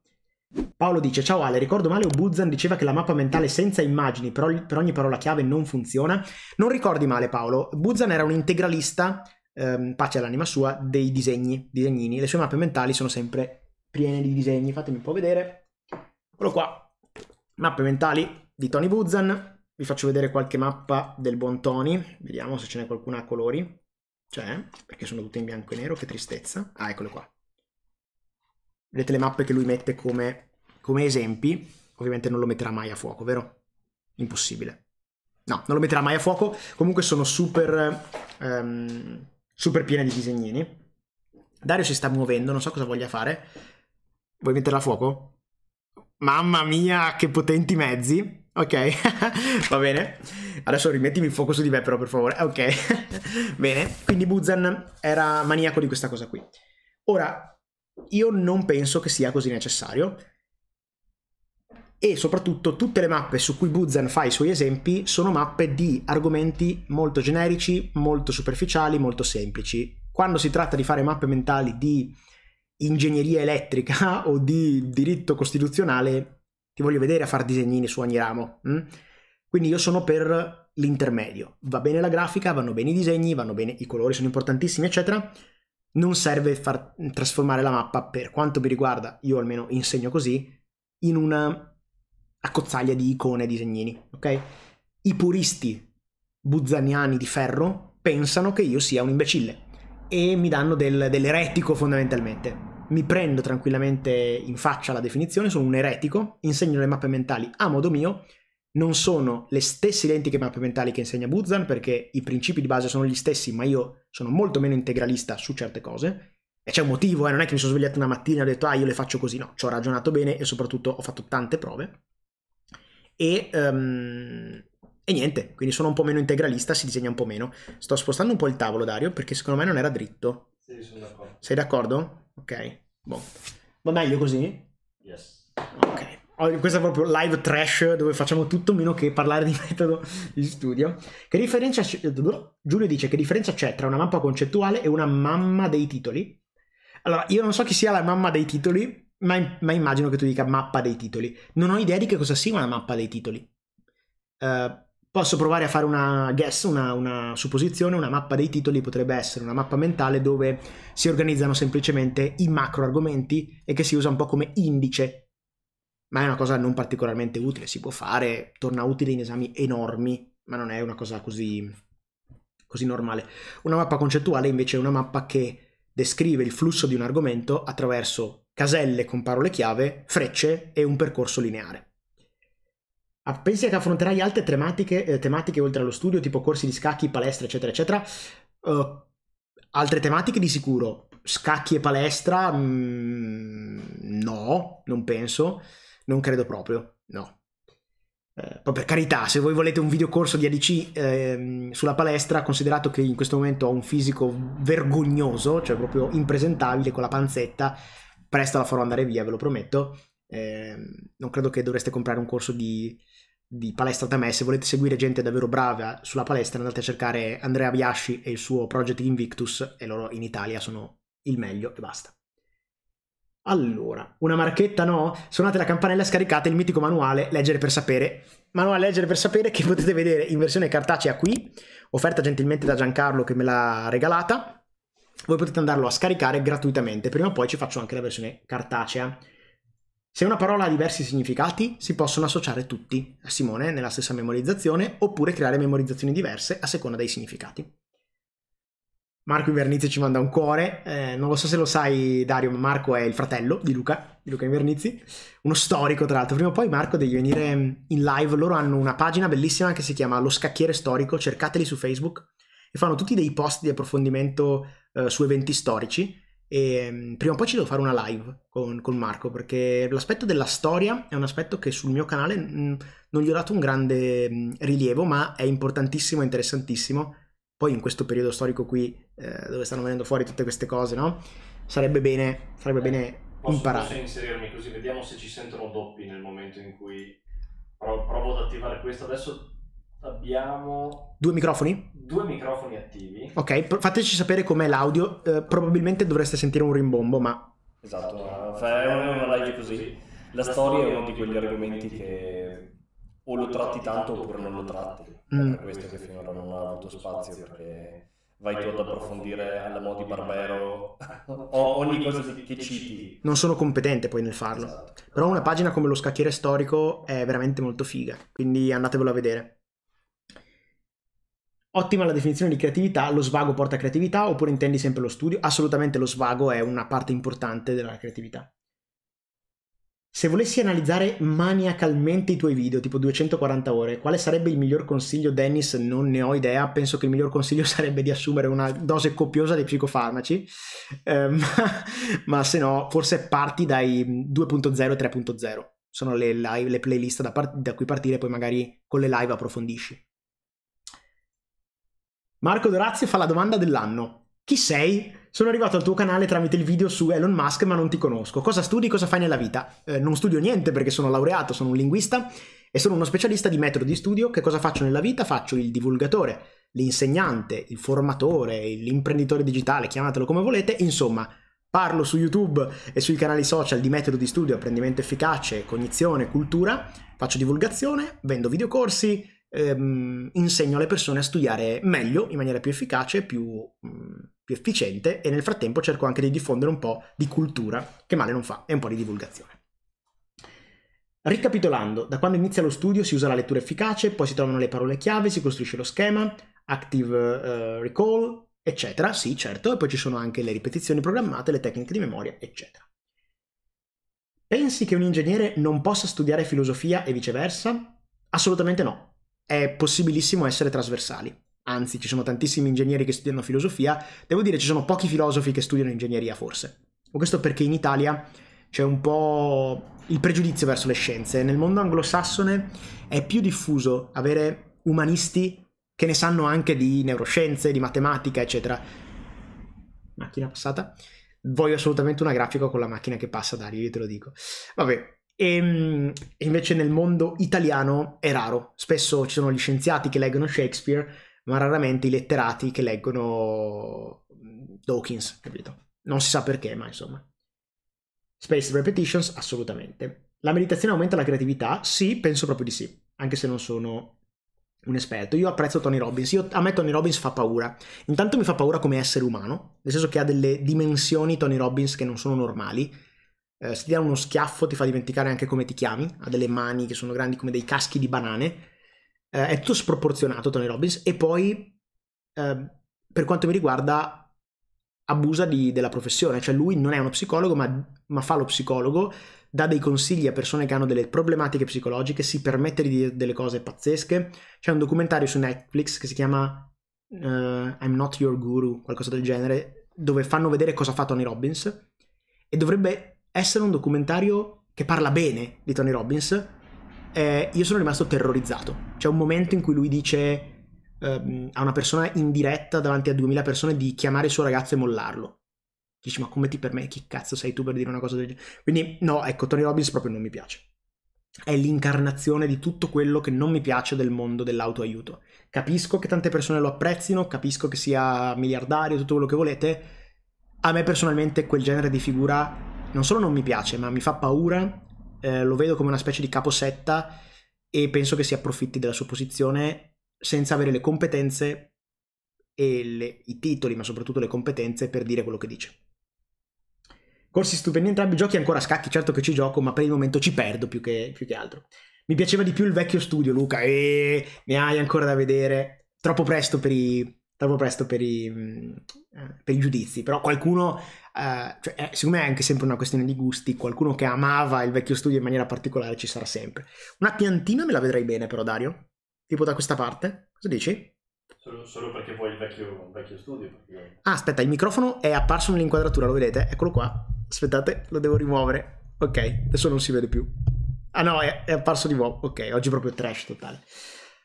Paolo dice ciao Ale, ricordo male o Buzan diceva che la mappa mentale senza immagini per, ogni parola chiave non funziona? Non ricordi male Paolo, Buzan era un integralista, ehm, pace all'anima sua, dei disegni, disegnini, le sue mappe mentali sono sempre piene di disegni, fatemi un po' vedere, eccolo qua, mappe mentali di Tony Buzan. vi faccio vedere qualche mappa del buon Tony, vediamo se ce n'è qualcuna a colori, c'è, perché sono tutte in bianco e nero, che tristezza, ah eccole qua vedete le mappe che lui mette come, come esempi, ovviamente non lo metterà mai a fuoco, vero? Impossibile. No, non lo metterà mai a fuoco, comunque sono super, um, super piene di disegnini. Dario si sta muovendo, non so cosa voglia fare. Vuoi metterla a fuoco? Mamma mia, che potenti mezzi. Ok, va bene. Adesso rimettimi il fuoco su di me, però, per favore. Ok, bene. Quindi Buzan era maniaco di questa cosa qui. Ora, io non penso che sia così necessario. E soprattutto tutte le mappe su cui Buzzan fa i suoi esempi sono mappe di argomenti molto generici, molto superficiali, molto semplici. Quando si tratta di fare mappe mentali di ingegneria elettrica o di diritto costituzionale, ti voglio vedere a fare disegnini su ogni ramo. Mm? Quindi io sono per l'intermedio. Va bene la grafica, vanno bene i disegni, vanno bene i colori, sono importantissimi, eccetera non serve far trasformare la mappa, per quanto mi riguarda, io almeno insegno così, in una accozzaglia di icone e disegnini, ok? I puristi buzzaniani di ferro pensano che io sia un imbecille e mi danno del, dell'eretico fondamentalmente. Mi prendo tranquillamente in faccia la definizione, sono un eretico, insegno le mappe mentali a modo mio non sono le stesse identiche mappe mentali che insegna Buzan, perché i principi di base sono gli stessi, ma io sono molto meno integralista su certe cose. E c'è un motivo, eh? non è che mi sono svegliato una mattina e ho detto, ah, io le faccio così. No, ci ho ragionato bene e soprattutto ho fatto tante prove. E, um, e niente, quindi sono un po' meno integralista, si disegna un po' meno. Sto spostando un po' il tavolo, Dario, perché secondo me non era dritto.
Sì, sono d'accordo.
Sei d'accordo? Ok, boh. Va meglio così? Yes. Ok. Oh, questo è proprio live trash dove facciamo tutto meno che parlare di metodo di studio. Che differenza c'è? Giulio dice che differenza c'è tra una mappa concettuale e una mamma dei titoli? Allora, io non so chi sia la mamma dei titoli, ma, ma immagino che tu dica mappa dei titoli. Non ho idea di che cosa sia una mappa dei titoli. Uh, posso provare a fare una guess, una, una supposizione, una mappa dei titoli potrebbe essere una mappa mentale dove si organizzano semplicemente i macro argomenti e che si usa un po' come indice ma è una cosa non particolarmente utile, si può fare, torna utile in esami enormi, ma non è una cosa così, così normale. Una mappa concettuale invece è una mappa che descrive il flusso di un argomento attraverso caselle con parole chiave, frecce e un percorso lineare. Ah, pensi che affronterai altre tematiche, eh, tematiche oltre allo studio, tipo corsi di scacchi, palestra, eccetera, eccetera? Uh, altre tematiche di sicuro. Scacchi e palestra? Mm, no, non penso. Non credo proprio, no. Eh, poi per carità, se voi volete un videocorso di ADC ehm, sulla palestra, considerato che in questo momento ho un fisico vergognoso, cioè proprio impresentabile con la panzetta, presto la farò andare via, ve lo prometto. Eh, non credo che dovreste comprare un corso di, di palestra da me. Se volete seguire gente davvero brava sulla palestra, andate a cercare Andrea Biasci e il suo Project Invictus, e loro in Italia sono il meglio e basta. Allora, una marchetta no? Suonate la campanella, scaricate il mitico manuale Leggere per sapere. Manuale Leggere per sapere che potete vedere in versione cartacea qui, offerta gentilmente da Giancarlo che me l'ha regalata. Voi potete andarlo a scaricare gratuitamente, prima o poi ci faccio anche la versione cartacea. Se una parola ha diversi significati, si possono associare tutti a Simone nella stessa memorizzazione oppure creare memorizzazioni diverse a seconda dei significati. Marco Invernizzi ci manda un cuore. Eh, non lo so se lo sai, Dario, ma Marco è il fratello di Luca, di Luca Invernizzi, uno storico tra l'altro. Prima o poi, Marco, devi venire mm, in live. Loro hanno una pagina bellissima che si chiama Lo Scacchiere Storico. Cercateli su Facebook e fanno tutti dei post di approfondimento eh, su eventi storici. E mm, prima o poi ci devo fare una live con, con Marco perché l'aspetto della storia è un aspetto che sul mio canale mh, mm, non gli ho dato un grande mh, rilievo, ma è importantissimo e interessantissimo poi in questo periodo storico qui eh, dove stanno venendo fuori tutte queste cose, no? Sarebbe bene, sarebbe bene eh, posso, imparare. Posso
inserirmi così, vediamo se ci sentono doppi nel momento in cui provo, provo ad attivare questo. Adesso abbiamo...
Due microfoni?
Due microfoni
attivi. Ok, fateci sapere com'è l'audio, eh, probabilmente dovreste sentire un rimbombo, ma...
Esatto, è esatto. una live così. La, La storia è uno di quegli argomenti che o lo tratti tanto oppure non lo tratti. Mm. È per mm. questo che finora non ha avuto spazio perché vai tu ad approfondire alla modi Barbero ogni cosa che
citi. Non sono competente poi nel farlo. Esatto. Però una pagina come lo scacchiere storico è veramente molto figa, quindi andatevelo a vedere. Ottima la definizione di creatività, lo svago porta creatività oppure intendi sempre lo studio? Assolutamente lo svago è una parte importante della creatività. Se volessi analizzare maniacalmente i tuoi video, tipo 240 ore, quale sarebbe il miglior consiglio, Dennis? Non ne ho idea, penso che il miglior consiglio sarebbe di assumere una dose copiosa di psicofarmaci, eh, ma, ma, se no forse parti dai 2.0 e 3.0, sono le, live, le playlist da, part- da cui partire, poi magari con le live approfondisci. Marco Dorazio fa la domanda dell'anno. Chi sei? Sono arrivato al tuo canale tramite il video su Elon Musk ma non ti conosco. Cosa studi, cosa fai nella vita? Eh, non studio niente perché sono laureato, sono un linguista e sono uno specialista di metodo di studio. Che cosa faccio nella vita? Faccio il divulgatore, l'insegnante, il formatore, l'imprenditore digitale, chiamatelo come volete, insomma parlo su YouTube e sui canali social di metodo di studio, apprendimento efficace, cognizione, cultura, faccio divulgazione, vendo videocorsi, ehm, insegno alle persone a studiare meglio, in maniera più efficace, più mh, mm, più efficiente e nel frattempo cerco anche di diffondere un po' di cultura che male non fa e un po' di divulgazione. Ricapitolando, da quando inizia lo studio si usa la lettura efficace, poi si trovano le parole chiave, si costruisce lo schema, active uh, recall, eccetera, sì certo, e poi ci sono anche le ripetizioni programmate, le tecniche di memoria, eccetera. Pensi che un ingegnere non possa studiare filosofia e viceversa? Assolutamente no, è possibilissimo essere trasversali anzi ci sono tantissimi ingegneri che studiano filosofia, devo dire ci sono pochi filosofi che studiano ingegneria forse. Ma questo perché in Italia c'è un po' il pregiudizio verso le scienze. Nel mondo anglosassone è più diffuso avere umanisti che ne sanno anche di neuroscienze, di matematica, eccetera. Macchina passata. Voglio assolutamente una grafica con la macchina che passa, Dario, io te lo dico. Vabbè, ehm, e invece nel mondo italiano è raro. Spesso ci sono gli scienziati che leggono Shakespeare ma raramente i letterati che leggono mm, Dawkins, capito? Non si sa perché, ma insomma. Space repetitions, assolutamente. La meditazione aumenta la creatività? Sì, penso proprio di sì, anche se non sono un esperto. Io apprezzo Tony Robbins, Io, a me Tony Robbins fa paura. Intanto mi fa paura come essere umano, nel senso che ha delle dimensioni Tony Robbins che non sono normali. Eh, se ti dà uno schiaffo ti fa dimenticare anche come ti chiami, ha delle mani che sono grandi come dei caschi di banane eh, è tutto sproporzionato Tony Robbins e poi eh, per quanto mi riguarda abusa di, della professione, cioè lui non è uno psicologo ma, ma, fa lo psicologo, dà dei consigli a persone che hanno delle problematiche psicologiche, si permette di dire delle cose pazzesche, c'è un documentario su Netflix che si chiama uh, I'm Not Your Guru, qualcosa del genere, dove fanno vedere cosa fa Tony Robbins e dovrebbe essere un documentario che parla bene di Tony Robbins, eh, io sono rimasto terrorizzato. C'è un momento in cui lui dice ehm, a una persona in diretta davanti a 2000 persone di chiamare il suo ragazzo e mollarlo. Dici, ma come ti permetti? Chi cazzo sei tu per dire una cosa del genere? Quindi, no, ecco, Tony Robbins proprio non mi piace. È l'incarnazione di tutto quello che non mi piace del mondo dell'autoaiuto. Capisco che tante persone lo apprezzino, capisco che sia miliardario, tutto quello che volete. A me personalmente quel genere di figura non solo non mi piace, ma mi fa paura eh, lo vedo come una specie di caposetta e penso che si approfitti della sua posizione senza avere le competenze e le, i titoli, ma soprattutto le competenze per dire quello che dice. Corsi stupendi entrambi, giochi ancora a scacchi, certo che ci gioco, ma per il momento ci perdo più che, più che altro. Mi piaceva di più il vecchio studio, Luca, e ne hai ancora da vedere. Troppo presto per i, troppo presto per i, mm, eh, per i giudizi, però qualcuno, eh, cioè, eh, secondo me è anche sempre una questione di gusti, qualcuno che amava il vecchio studio in maniera particolare ci sarà sempre. Una piantina me la vedrei bene però Dario, tipo da questa parte, cosa dici?
Solo, solo perché vuoi il vecchio, vecchio studio. Perché...
Ah, aspetta, il microfono è apparso nell'inquadratura, lo vedete? Eccolo qua. Aspettate, lo devo rimuovere. Ok, adesso non si vede più. Ah no, è, è, apparso di nuovo. Ok, oggi è proprio trash totale.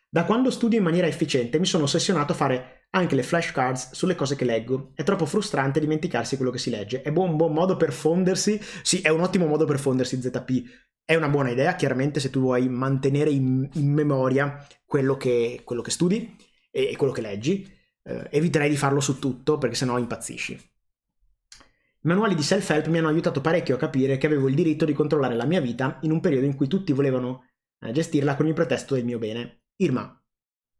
Da quando studio in maniera efficiente mi sono ossessionato a fare anche le flashcards sulle cose che leggo. È troppo frustrante dimenticarsi quello che si legge. È un buon modo per fondersi. Sì, è un ottimo modo per fondersi ZP. È una buona idea, chiaramente, se tu vuoi mantenere in, in memoria quello che, quello che, studi e, quello che leggi. Eh, eviterei di farlo su tutto perché sennò impazzisci. I manuali di self-help mi hanno aiutato parecchio a capire che avevo il diritto di controllare la mia vita in un periodo in cui tutti volevano eh, gestirla con il pretesto del mio bene. Irma,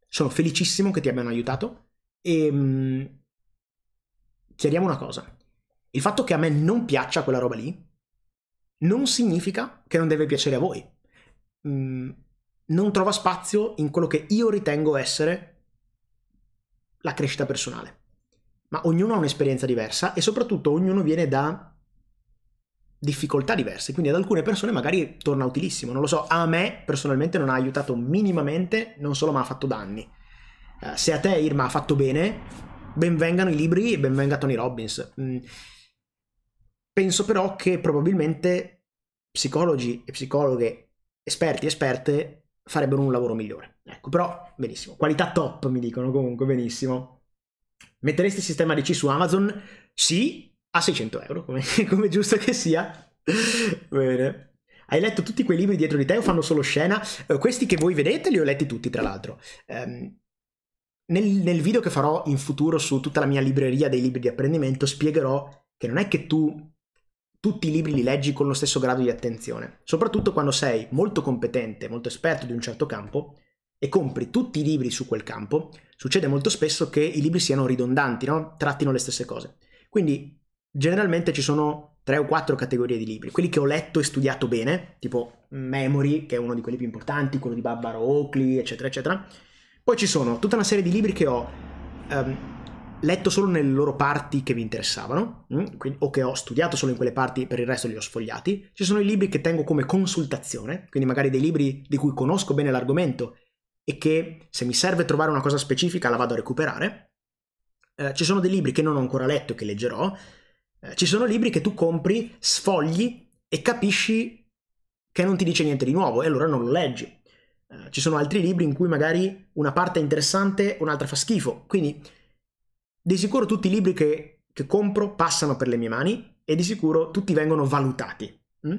sono felicissimo che ti abbiano aiutato e ehm, chiariamo una cosa. Il fatto che a me non piaccia quella roba lì non significa che non deve piacere a voi. Mm, non trova spazio in quello che io ritengo essere la crescita personale. Ma ognuno ha un'esperienza diversa e soprattutto ognuno viene da difficoltà diverse, quindi ad alcune persone magari torna utilissimo, non lo so, a me personalmente non ha aiutato minimamente, non solo ma ha fatto danni. Eh, se a te Irma ha fatto bene, benvengano i libri e benvenga Tony Robbins. Mm. Penso però che probabilmente psicologi e psicologhe, esperti e esperte, farebbero un lavoro migliore. Ecco, però benissimo. Qualità top, mi dicono comunque, benissimo. Metteresti il sistema DC su Amazon? Sì, a 600 euro, come, come giusto che sia. Bene. Hai letto tutti quei libri dietro di te o fanno solo scena? Eh, questi che voi vedete li ho letti tutti, tra l'altro. Eh, nel, nel, video che farò in futuro su tutta la mia libreria dei libri di apprendimento spiegherò che non è che tu tutti i libri li leggi con lo stesso grado di attenzione, soprattutto quando sei molto competente, molto esperto di un certo campo e compri tutti i libri su quel campo, succede molto spesso che i libri siano ridondanti, no? trattino le stesse cose. Quindi generalmente ci sono tre o quattro categorie di libri, quelli che ho letto e studiato bene, tipo Memory, che è uno di quelli più importanti, quello di Barbara Oakley, eccetera, eccetera poi ci sono tutta una serie di libri che ho um, letto solo nelle loro parti che mi interessavano, mm, quindi, o che ho studiato solo in quelle parti, per il resto li ho sfogliati. Ci sono i libri che tengo come consultazione, quindi magari dei libri di cui conosco bene l'argomento e che se mi serve trovare una cosa specifica la vado a recuperare. Eh, ci sono dei libri che non ho ancora letto e che leggerò. Eh, ci sono libri che tu compri, sfogli e capisci che non ti dice niente di nuovo e allora non lo leggi. Eh, ci sono altri libri in cui magari una parte è interessante, un'altra fa schifo. Quindi di sicuro tutti i libri che, che, compro passano per le mie mani e di sicuro tutti vengono valutati. Hm?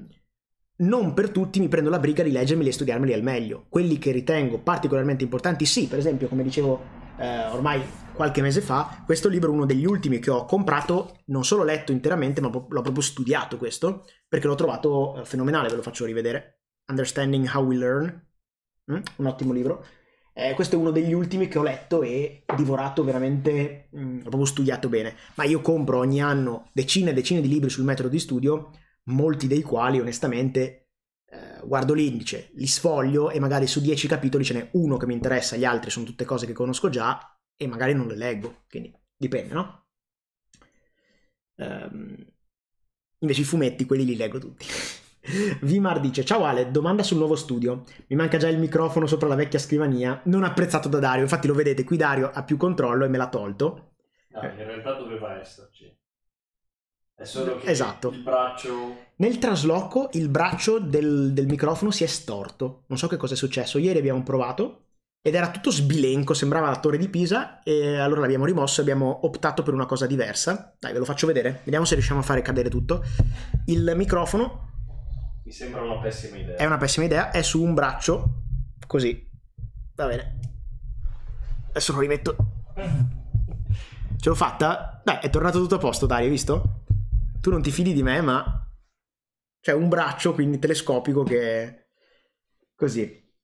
Non per tutti mi prendo la briga di leggermeli e studiarmeli al meglio. Quelli che ritengo particolarmente importanti, sì, per esempio, come dicevo eh, ormai qualche mese fa, questo libro è uno degli ultimi che ho comprato, non solo letto interamente, ma l'ho proprio studiato questo, perché l'ho trovato eh, fenomenale, ve lo faccio rivedere. Understanding How We Learn Mm? un ottimo libro. Eh, questo è uno degli ultimi che ho letto e divorato veramente, mh, mm, ho proprio studiato bene. Ma io compro ogni anno decine e decine di libri sul metodo di studio, molti dei quali onestamente eh, guardo l'indice, li sfoglio e magari su dieci capitoli ce n'è uno che mi interessa, gli altri sono tutte cose che conosco già e magari non le leggo. Quindi dipende, no? Um, invece i fumetti, quelli li leggo tutti. Vimar dice: Ciao Ale, domanda sul nuovo studio. Mi manca già il microfono sopra la vecchia scrivania, non apprezzato da Dario. Infatti, lo vedete, qui Dario ha più controllo e me l'ha tolto.
No, in realtà doveva esserci. È solo che esatto. il braccio.
Nel trasloco il braccio del, del microfono si è storto. Non so che cosa è successo. Ieri abbiamo provato ed era tutto sbilenco, sembrava la torre di Pisa e allora l'abbiamo rimosso e abbiamo optato per una cosa diversa. Dai, ve lo faccio vedere, vediamo se riusciamo a fare cadere tutto. Il microfono mi sembra una pessima idea. È una pessima idea, è su un braccio, così. Va bene. Adesso lo rimetto. Ce l'ho fatta? Dai, è tornato tutto a posto, dai, hai visto? Tu non ti fidi di me, ma... C'è un braccio, quindi telescopico che... Così.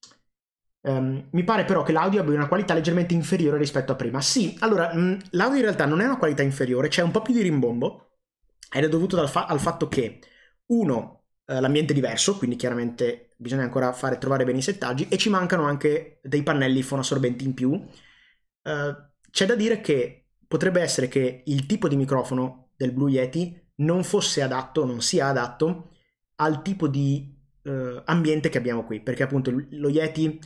Um, mi pare però che l'audio abbia una qualità leggermente inferiore rispetto a prima. Sì, allora, mh, mm, l'audio in realtà non è una qualità inferiore, c'è un po' più di rimbombo, ed è dovuto fa al fatto che, uno, eh, l'ambiente è diverso, quindi chiaramente bisogna ancora fare, trovare bene i settaggi e ci mancano anche dei pannelli fonoassorbenti in più. Eh, c'è da dire che potrebbe essere che il tipo di microfono del Blue Yeti non fosse adatto, non sia adatto al tipo di eh, ambiente che abbiamo qui, perché appunto lo Yeti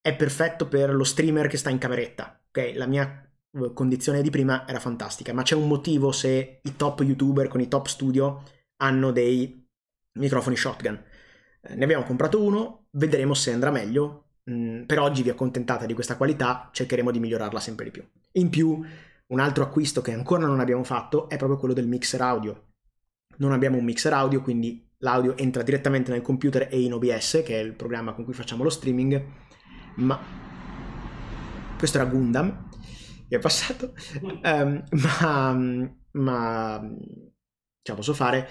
è perfetto per lo streamer che sta in cameretta, ok? La mia eh, condizione di prima era fantastica, ma c'è un motivo se i top youtuber con i top studio hanno dei microfoni shotgun. Eh, ne abbiamo comprato uno, vedremo se andrà meglio. Mm, per oggi vi accontentate di questa qualità, cercheremo di migliorarla sempre di più. In più, un altro acquisto che ancora non abbiamo fatto è proprio quello del mixer audio. Non abbiamo un mixer audio, quindi l'audio entra direttamente nel computer e in OBS, che è il programma con cui facciamo lo streaming. Ma questo era Gundam, mi è passato. Um, ma, ma mm, ce la posso fare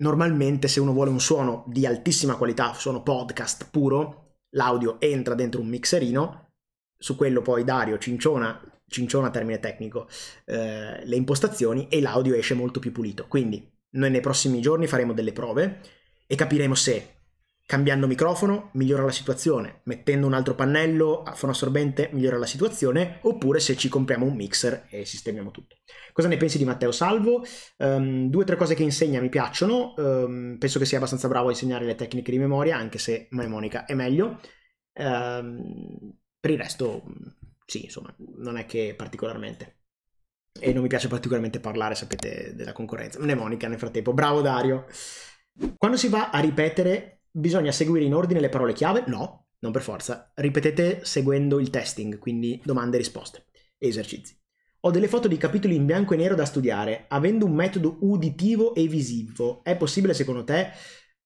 Normalmente se uno vuole un suono di altissima qualità, suono podcast puro, l'audio entra dentro un mixerino, su quello poi Dario cinciona, cinciona termine tecnico, eh, le impostazioni e l'audio esce molto più pulito. Quindi noi nei prossimi giorni faremo delle prove e capiremo se Cambiando microfono migliora la situazione, mettendo un altro pannello a fono assorbente migliora la situazione, oppure se ci compriamo un mixer e sistemiamo tutto. Cosa ne pensi di Matteo Salvo? Um, due o tre cose che insegna mi piacciono, um, penso che sia abbastanza bravo a insegnare le tecniche di memoria, anche se mnemonica è meglio. Um, per il resto, sì, insomma, non è che particolarmente e non mi piace particolarmente parlare, sapete, della concorrenza. Mnemonica nel frattempo. Bravo Dario. Quando si va a ripetere Bisogna seguire in ordine le parole chiave? No, non per forza. Ripetete seguendo il testing, quindi domande e risposte esercizi. Ho delle foto di capitoli in bianco e nero da studiare. Avendo un metodo uditivo e visivo, è possibile secondo te?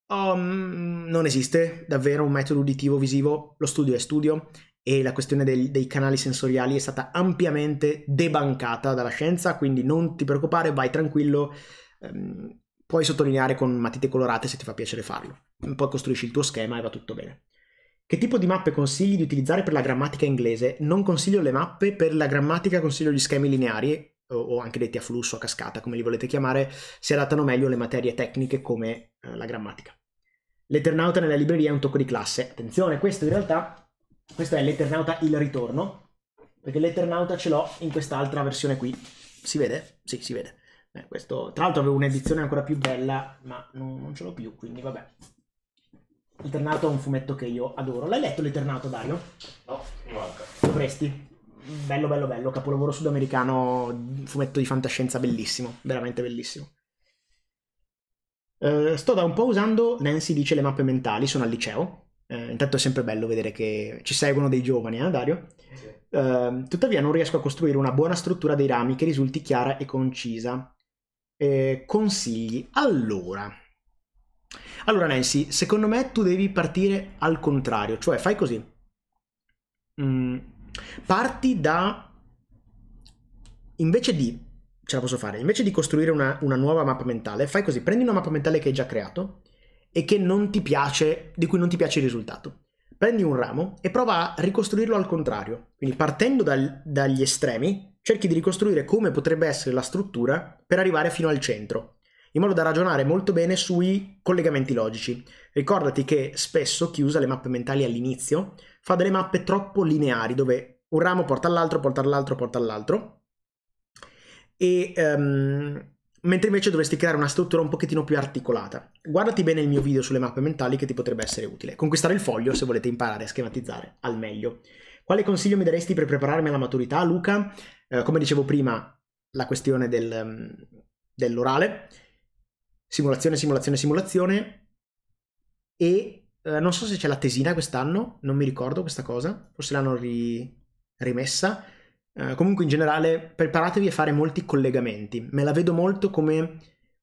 Um, non esiste davvero un metodo uditivo visivo. Lo studio è studio e la questione del, dei canali sensoriali è stata ampiamente debancata dalla scienza, quindi non ti preoccupare, vai tranquillo. Um, Puoi sottolineare con matite colorate se ti fa piacere farlo. Poi costruisci il tuo schema e va tutto bene. Che tipo di mappe consigli di utilizzare per la grammatica inglese? Non consiglio le mappe, per la grammatica consiglio gli schemi lineari o anche detti a flusso, a cascata, come li volete chiamare, si adattano meglio alle materie tecniche come eh, la grammatica. L'Eternauta nella libreria è un tocco di classe. Attenzione, questo in realtà, questo è l'Eternauta il ritorno, perché l'Eternauta ce l'ho in quest'altra versione qui. Si vede? Sì, si vede. Eh, questo, tra l'altro avevo un'edizione ancora più bella, ma non, non ce l'ho più, quindi vabbè. L'Eternato è un fumetto che io adoro. L'hai letto l'Eternato, Dario? No, mi manca. Dovresti. Bello, bello, bello. Capolavoro sudamericano, fumetto di fantascienza bellissimo, veramente bellissimo. Eh, sto da un po' usando, Nancy dice, le mappe mentali, sono al liceo. Eh, intanto è sempre bello vedere che ci seguono dei giovani, eh, Dario? Sì. Eh, tuttavia non riesco a costruire una buona struttura dei rami che risulti chiara e concisa eh, consigli. Allora, allora Nancy, secondo me tu devi partire al contrario, cioè fai così. Mm, parti da... Invece di... Ce la posso fare. Invece di costruire una, una nuova mappa mentale, fai così. Prendi una mappa mentale che hai già creato e che non ti piace, di cui non ti piace il risultato prendi un ramo e prova a ricostruirlo al contrario. Quindi partendo dal, dagli estremi, cerchi di ricostruire come potrebbe essere la struttura per arrivare fino al centro, in modo da ragionare molto bene sui collegamenti logici. Ricordati che spesso chi usa le mappe mentali all'inizio fa delle mappe troppo lineari, dove un ramo porta all'altro, porta all'altro, porta all'altro. E um, mentre invece dovresti creare una struttura un pochettino più articolata. Guardati bene il mio video sulle mappe mentali che ti potrebbe essere utile. Conquistare il foglio se volete imparare a schematizzare al meglio. Quale consiglio mi daresti per prepararmi alla maturità, Luca? Eh, come dicevo prima, la questione del, mm, dell'orale. Simulazione, simulazione, simulazione. E eh, non so se c'è la tesina quest'anno, non mi ricordo questa cosa, forse l'hanno ri, rimessa eh, comunque in generale preparatevi a fare molti collegamenti. Me la vedo molto come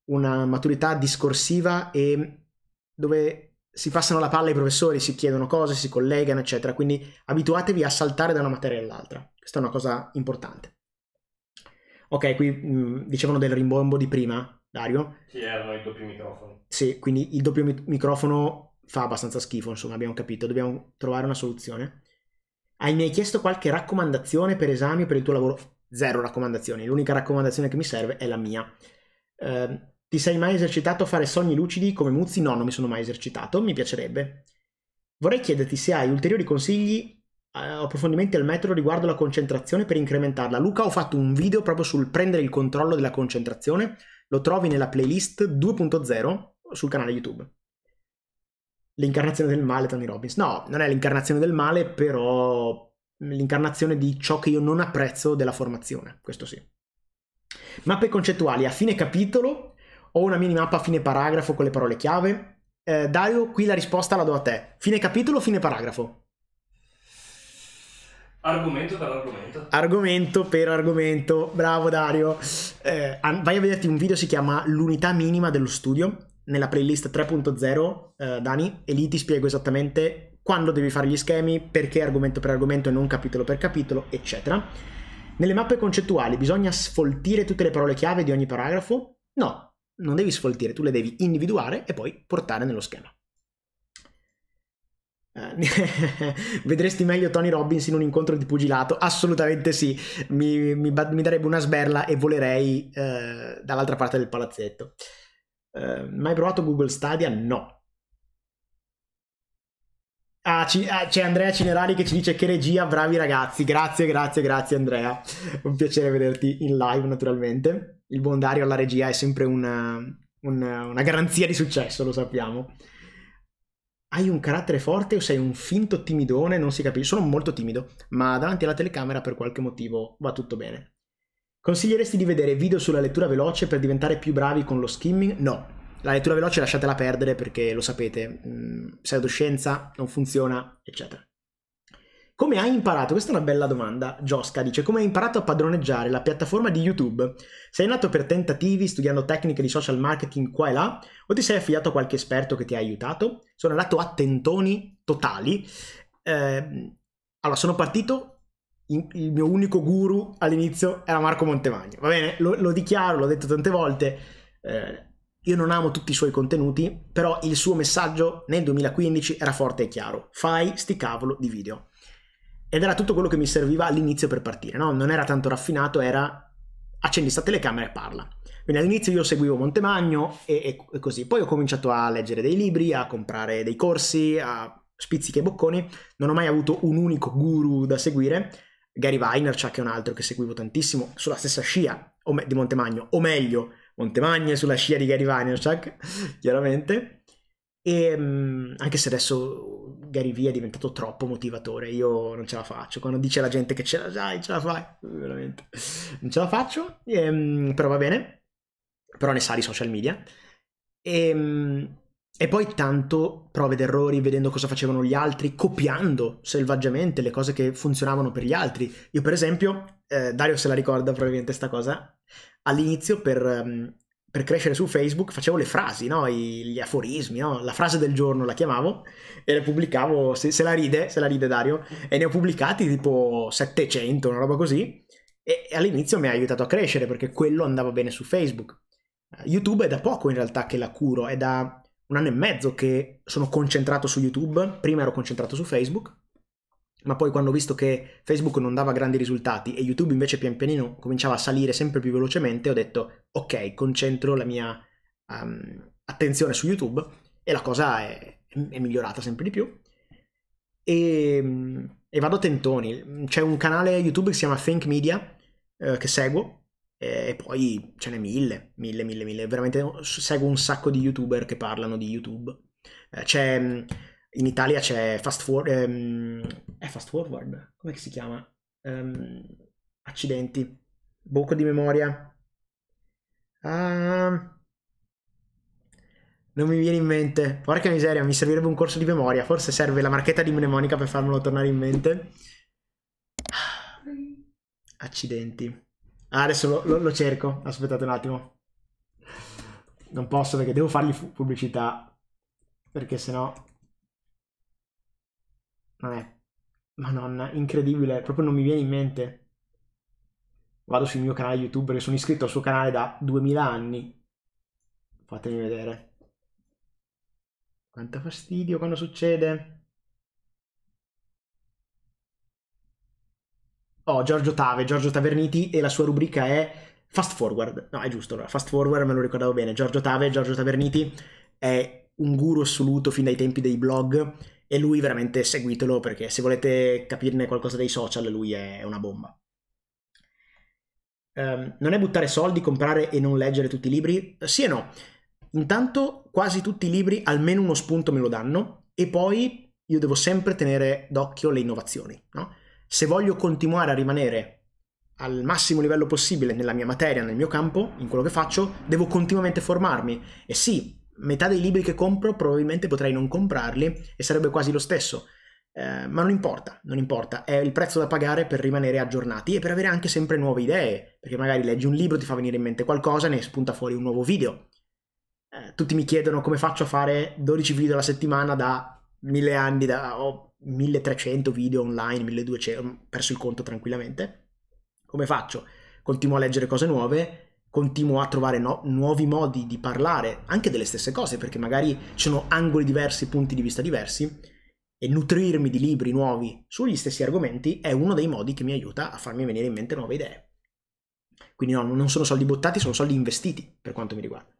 una maturità discorsiva e dove si passano la palla ai professori, si chiedono cose, si collegano, eccetera. Quindi abituatevi a saltare da una materia all'altra. Questa è una cosa importante. Ok, qui mh, mm, dicevano del rimbombo di prima, Dario.
Sì, erano i doppi microfoni.
Sì, quindi il doppio mi- microfono fa abbastanza schifo, insomma, abbiamo capito. Dobbiamo trovare una soluzione. Hai, mai chiesto qualche raccomandazione per esami o per il tuo lavoro? Zero raccomandazioni, l'unica raccomandazione che mi serve è la mia. Eh, ti sei mai esercitato a fare sogni lucidi come Muzzi? No, non mi sono mai esercitato, mi piacerebbe. Vorrei chiederti se hai ulteriori consigli eh, o approfondimenti al metodo riguardo la concentrazione per incrementarla. Luca, ho fatto un video proprio sul prendere il controllo della concentrazione, lo trovi nella playlist 2.0 sul canale YouTube l'incarnazione del male Tony Robbins. No, non è l'incarnazione del male, però l'incarnazione di ciò che io non apprezzo della formazione, questo sì. Mappe concettuali a fine capitolo o una minimappa a fine paragrafo con le parole chiave? Eh, Dario, qui la risposta la do a te. Fine capitolo o fine paragrafo?
Argomento per argomento.
Argomento per argomento. Bravo Dario. Eh, vai a vederti un video, si chiama L'unità minima dello studio nella playlist 3.0, eh, Dani, e lì ti spiego esattamente quando devi fare gli schemi, perché argomento per argomento e non capitolo per capitolo, eccetera. Nelle mappe concettuali bisogna sfoltire tutte le parole chiave di ogni paragrafo? No, non devi sfoltire, tu le devi individuare e poi portare nello schema. Eh, vedresti meglio Tony Robbins in un incontro di pugilato? Assolutamente sì, mi, mi, mi darebbe una sberla e volerei eh, dall'altra parte del palazzetto. Eh, mai provato Google Stadia? No. Ah, ah, c'è Andrea Cinerali che ci dice che regia, bravi ragazzi. Grazie, grazie, grazie Andrea. Un piacere vederti in live naturalmente. Il buon Dario alla regia è sempre una, una, una garanzia di successo, lo sappiamo. Hai un carattere forte o sei un finto timidone? Non si capisce. Sono molto timido, ma davanti alla telecamera per qualche motivo va tutto bene. Consiglieresti di vedere video sulla lettura veloce per diventare più bravi con lo skimming? No. La lettura veloce lasciatela perdere perché lo sapete, mh, mm, pseudoscienza non funziona, eccetera. Come hai imparato? Questa è una bella domanda. Giosca dice: Come hai imparato a padroneggiare la piattaforma di YouTube? Sei nato per tentativi studiando tecniche di social marketing qua e là? O ti sei affidato a qualche esperto che ti ha aiutato? Sono andato a tentoni totali. Eh, allora, sono partito il mio unico guru all'inizio era Marco Montemagno, va bene? Lo, lo dichiaro, l'ho detto tante volte, eh, io non amo tutti i suoi contenuti, però il suo messaggio nel 2015 era forte e chiaro, fai sti cavolo di video. Ed era tutto quello che mi serviva all'inizio per partire, no? Non era tanto raffinato, era accendi sta telecamera e parla. Quindi all'inizio io seguivo Montemagno e, e, e così, poi ho cominciato a leggere dei libri, a comprare dei corsi, a spizziche e bocconi, non ho mai avuto un unico guru da seguire, Gary Vaynerchuk è un altro che seguivo tantissimo sulla stessa scia me- di Montemagno, o meglio, Montemagno sulla scia di Gary Vaynerchuk, chiaramente. E, ehm, anche se adesso Gary V è diventato troppo motivatore, io non ce la faccio. Quando dice alla gente che ce la fai, ce la fai, veramente non ce la faccio, e, ehm, però va bene. Però ne sa di social media. E, ehm, e poi tanto prove ed errori, vedendo cosa facevano gli altri, copiando selvaggiamente le cose che funzionavano per gli altri. Io per esempio, eh, Dario se la ricorda probabilmente sta cosa, all'inizio per, um, per crescere su Facebook facevo le frasi, no? I, gli aforismi, no? la frase del giorno la chiamavo e le pubblicavo, se, se, la ride, se la ride Dario, e ne ho pubblicati tipo 700, una roba così, e, e all'inizio mi ha aiutato a crescere perché quello andava bene su Facebook. Eh, YouTube è da poco in realtà che la curo, è da un anno e mezzo che sono concentrato su YouTube, prima ero concentrato su Facebook, ma poi quando ho visto che Facebook non dava grandi risultati e YouTube invece pian pianino cominciava a salire sempre più velocemente, ho detto ok, concentro la mia um, attenzione su YouTube e la cosa è, è migliorata sempre di più. E, ehm, e, vado a tentoni, c'è un canale YouTube che si chiama Think Media eh, che seguo eh, e poi ce n'è mille, mille, mille, mille. Veramente seguo un sacco di youtuber che parlano di YouTube. Eh, c'è, mm, in Italia c'è Fast Forward, um, ehm, è Fast Forward, come si chiama? Um, accidenti, bocco di memoria. Ah, non mi viene in mente. Porca miseria, mi servirebbe un corso di memoria. Forse serve la marchetta di mnemonica per farmelo tornare in mente. Ah, accidenti. Ah, adesso lo, lo, lo cerco, aspettate un attimo. Non posso perché devo fargli pubblicità, perché sennò... Non è... Madonna, incredibile, proprio non mi viene in mente. Vado sul mio canale YouTube perché sono iscritto al suo canale da 2000 anni. Fatemi vedere. Quanto fastidio quando succede. Oh, Giorgio Tave, Giorgio Taverniti e la sua rubrica è Fast Forward. No, è giusto, Fast Forward me lo ricordavo bene. Giorgio Tave, Giorgio Taverniti è un guru assoluto fin dai tempi dei blog e lui veramente seguitelo perché se volete capirne qualcosa dei social lui è una bomba. Um, non è buttare soldi, comprare e non leggere tutti i libri? Sì e no. Intanto quasi tutti i libri almeno uno spunto me lo danno e poi io devo sempre tenere d'occhio le innovazioni, no? se voglio continuare a rimanere al massimo livello possibile nella mia materia, nel mio campo, in quello che faccio, devo continuamente formarmi. E sì, metà dei libri che compro probabilmente potrei non comprarli e sarebbe quasi lo stesso. Eh, ma non importa, non importa, è il prezzo da pagare per rimanere aggiornati e per avere anche sempre nuove idee, perché magari leggi un libro, ti fa venire in mente qualcosa e ne spunta fuori un nuovo video. Eh, tutti mi chiedono come faccio a fare 12 video alla settimana da mille anni, da, o 1300 video online, 1200, mm, perso il conto tranquillamente. Come faccio? Continuo a leggere cose nuove, continuo a trovare no, nuovi modi di parlare anche delle stesse cose, perché magari ci sono angoli diversi, punti di vista diversi, e nutrirmi di libri nuovi sugli stessi argomenti è uno dei modi che mi aiuta a farmi venire in mente nuove idee. Quindi no, non sono soldi buttati, sono soldi investiti per quanto mi riguarda.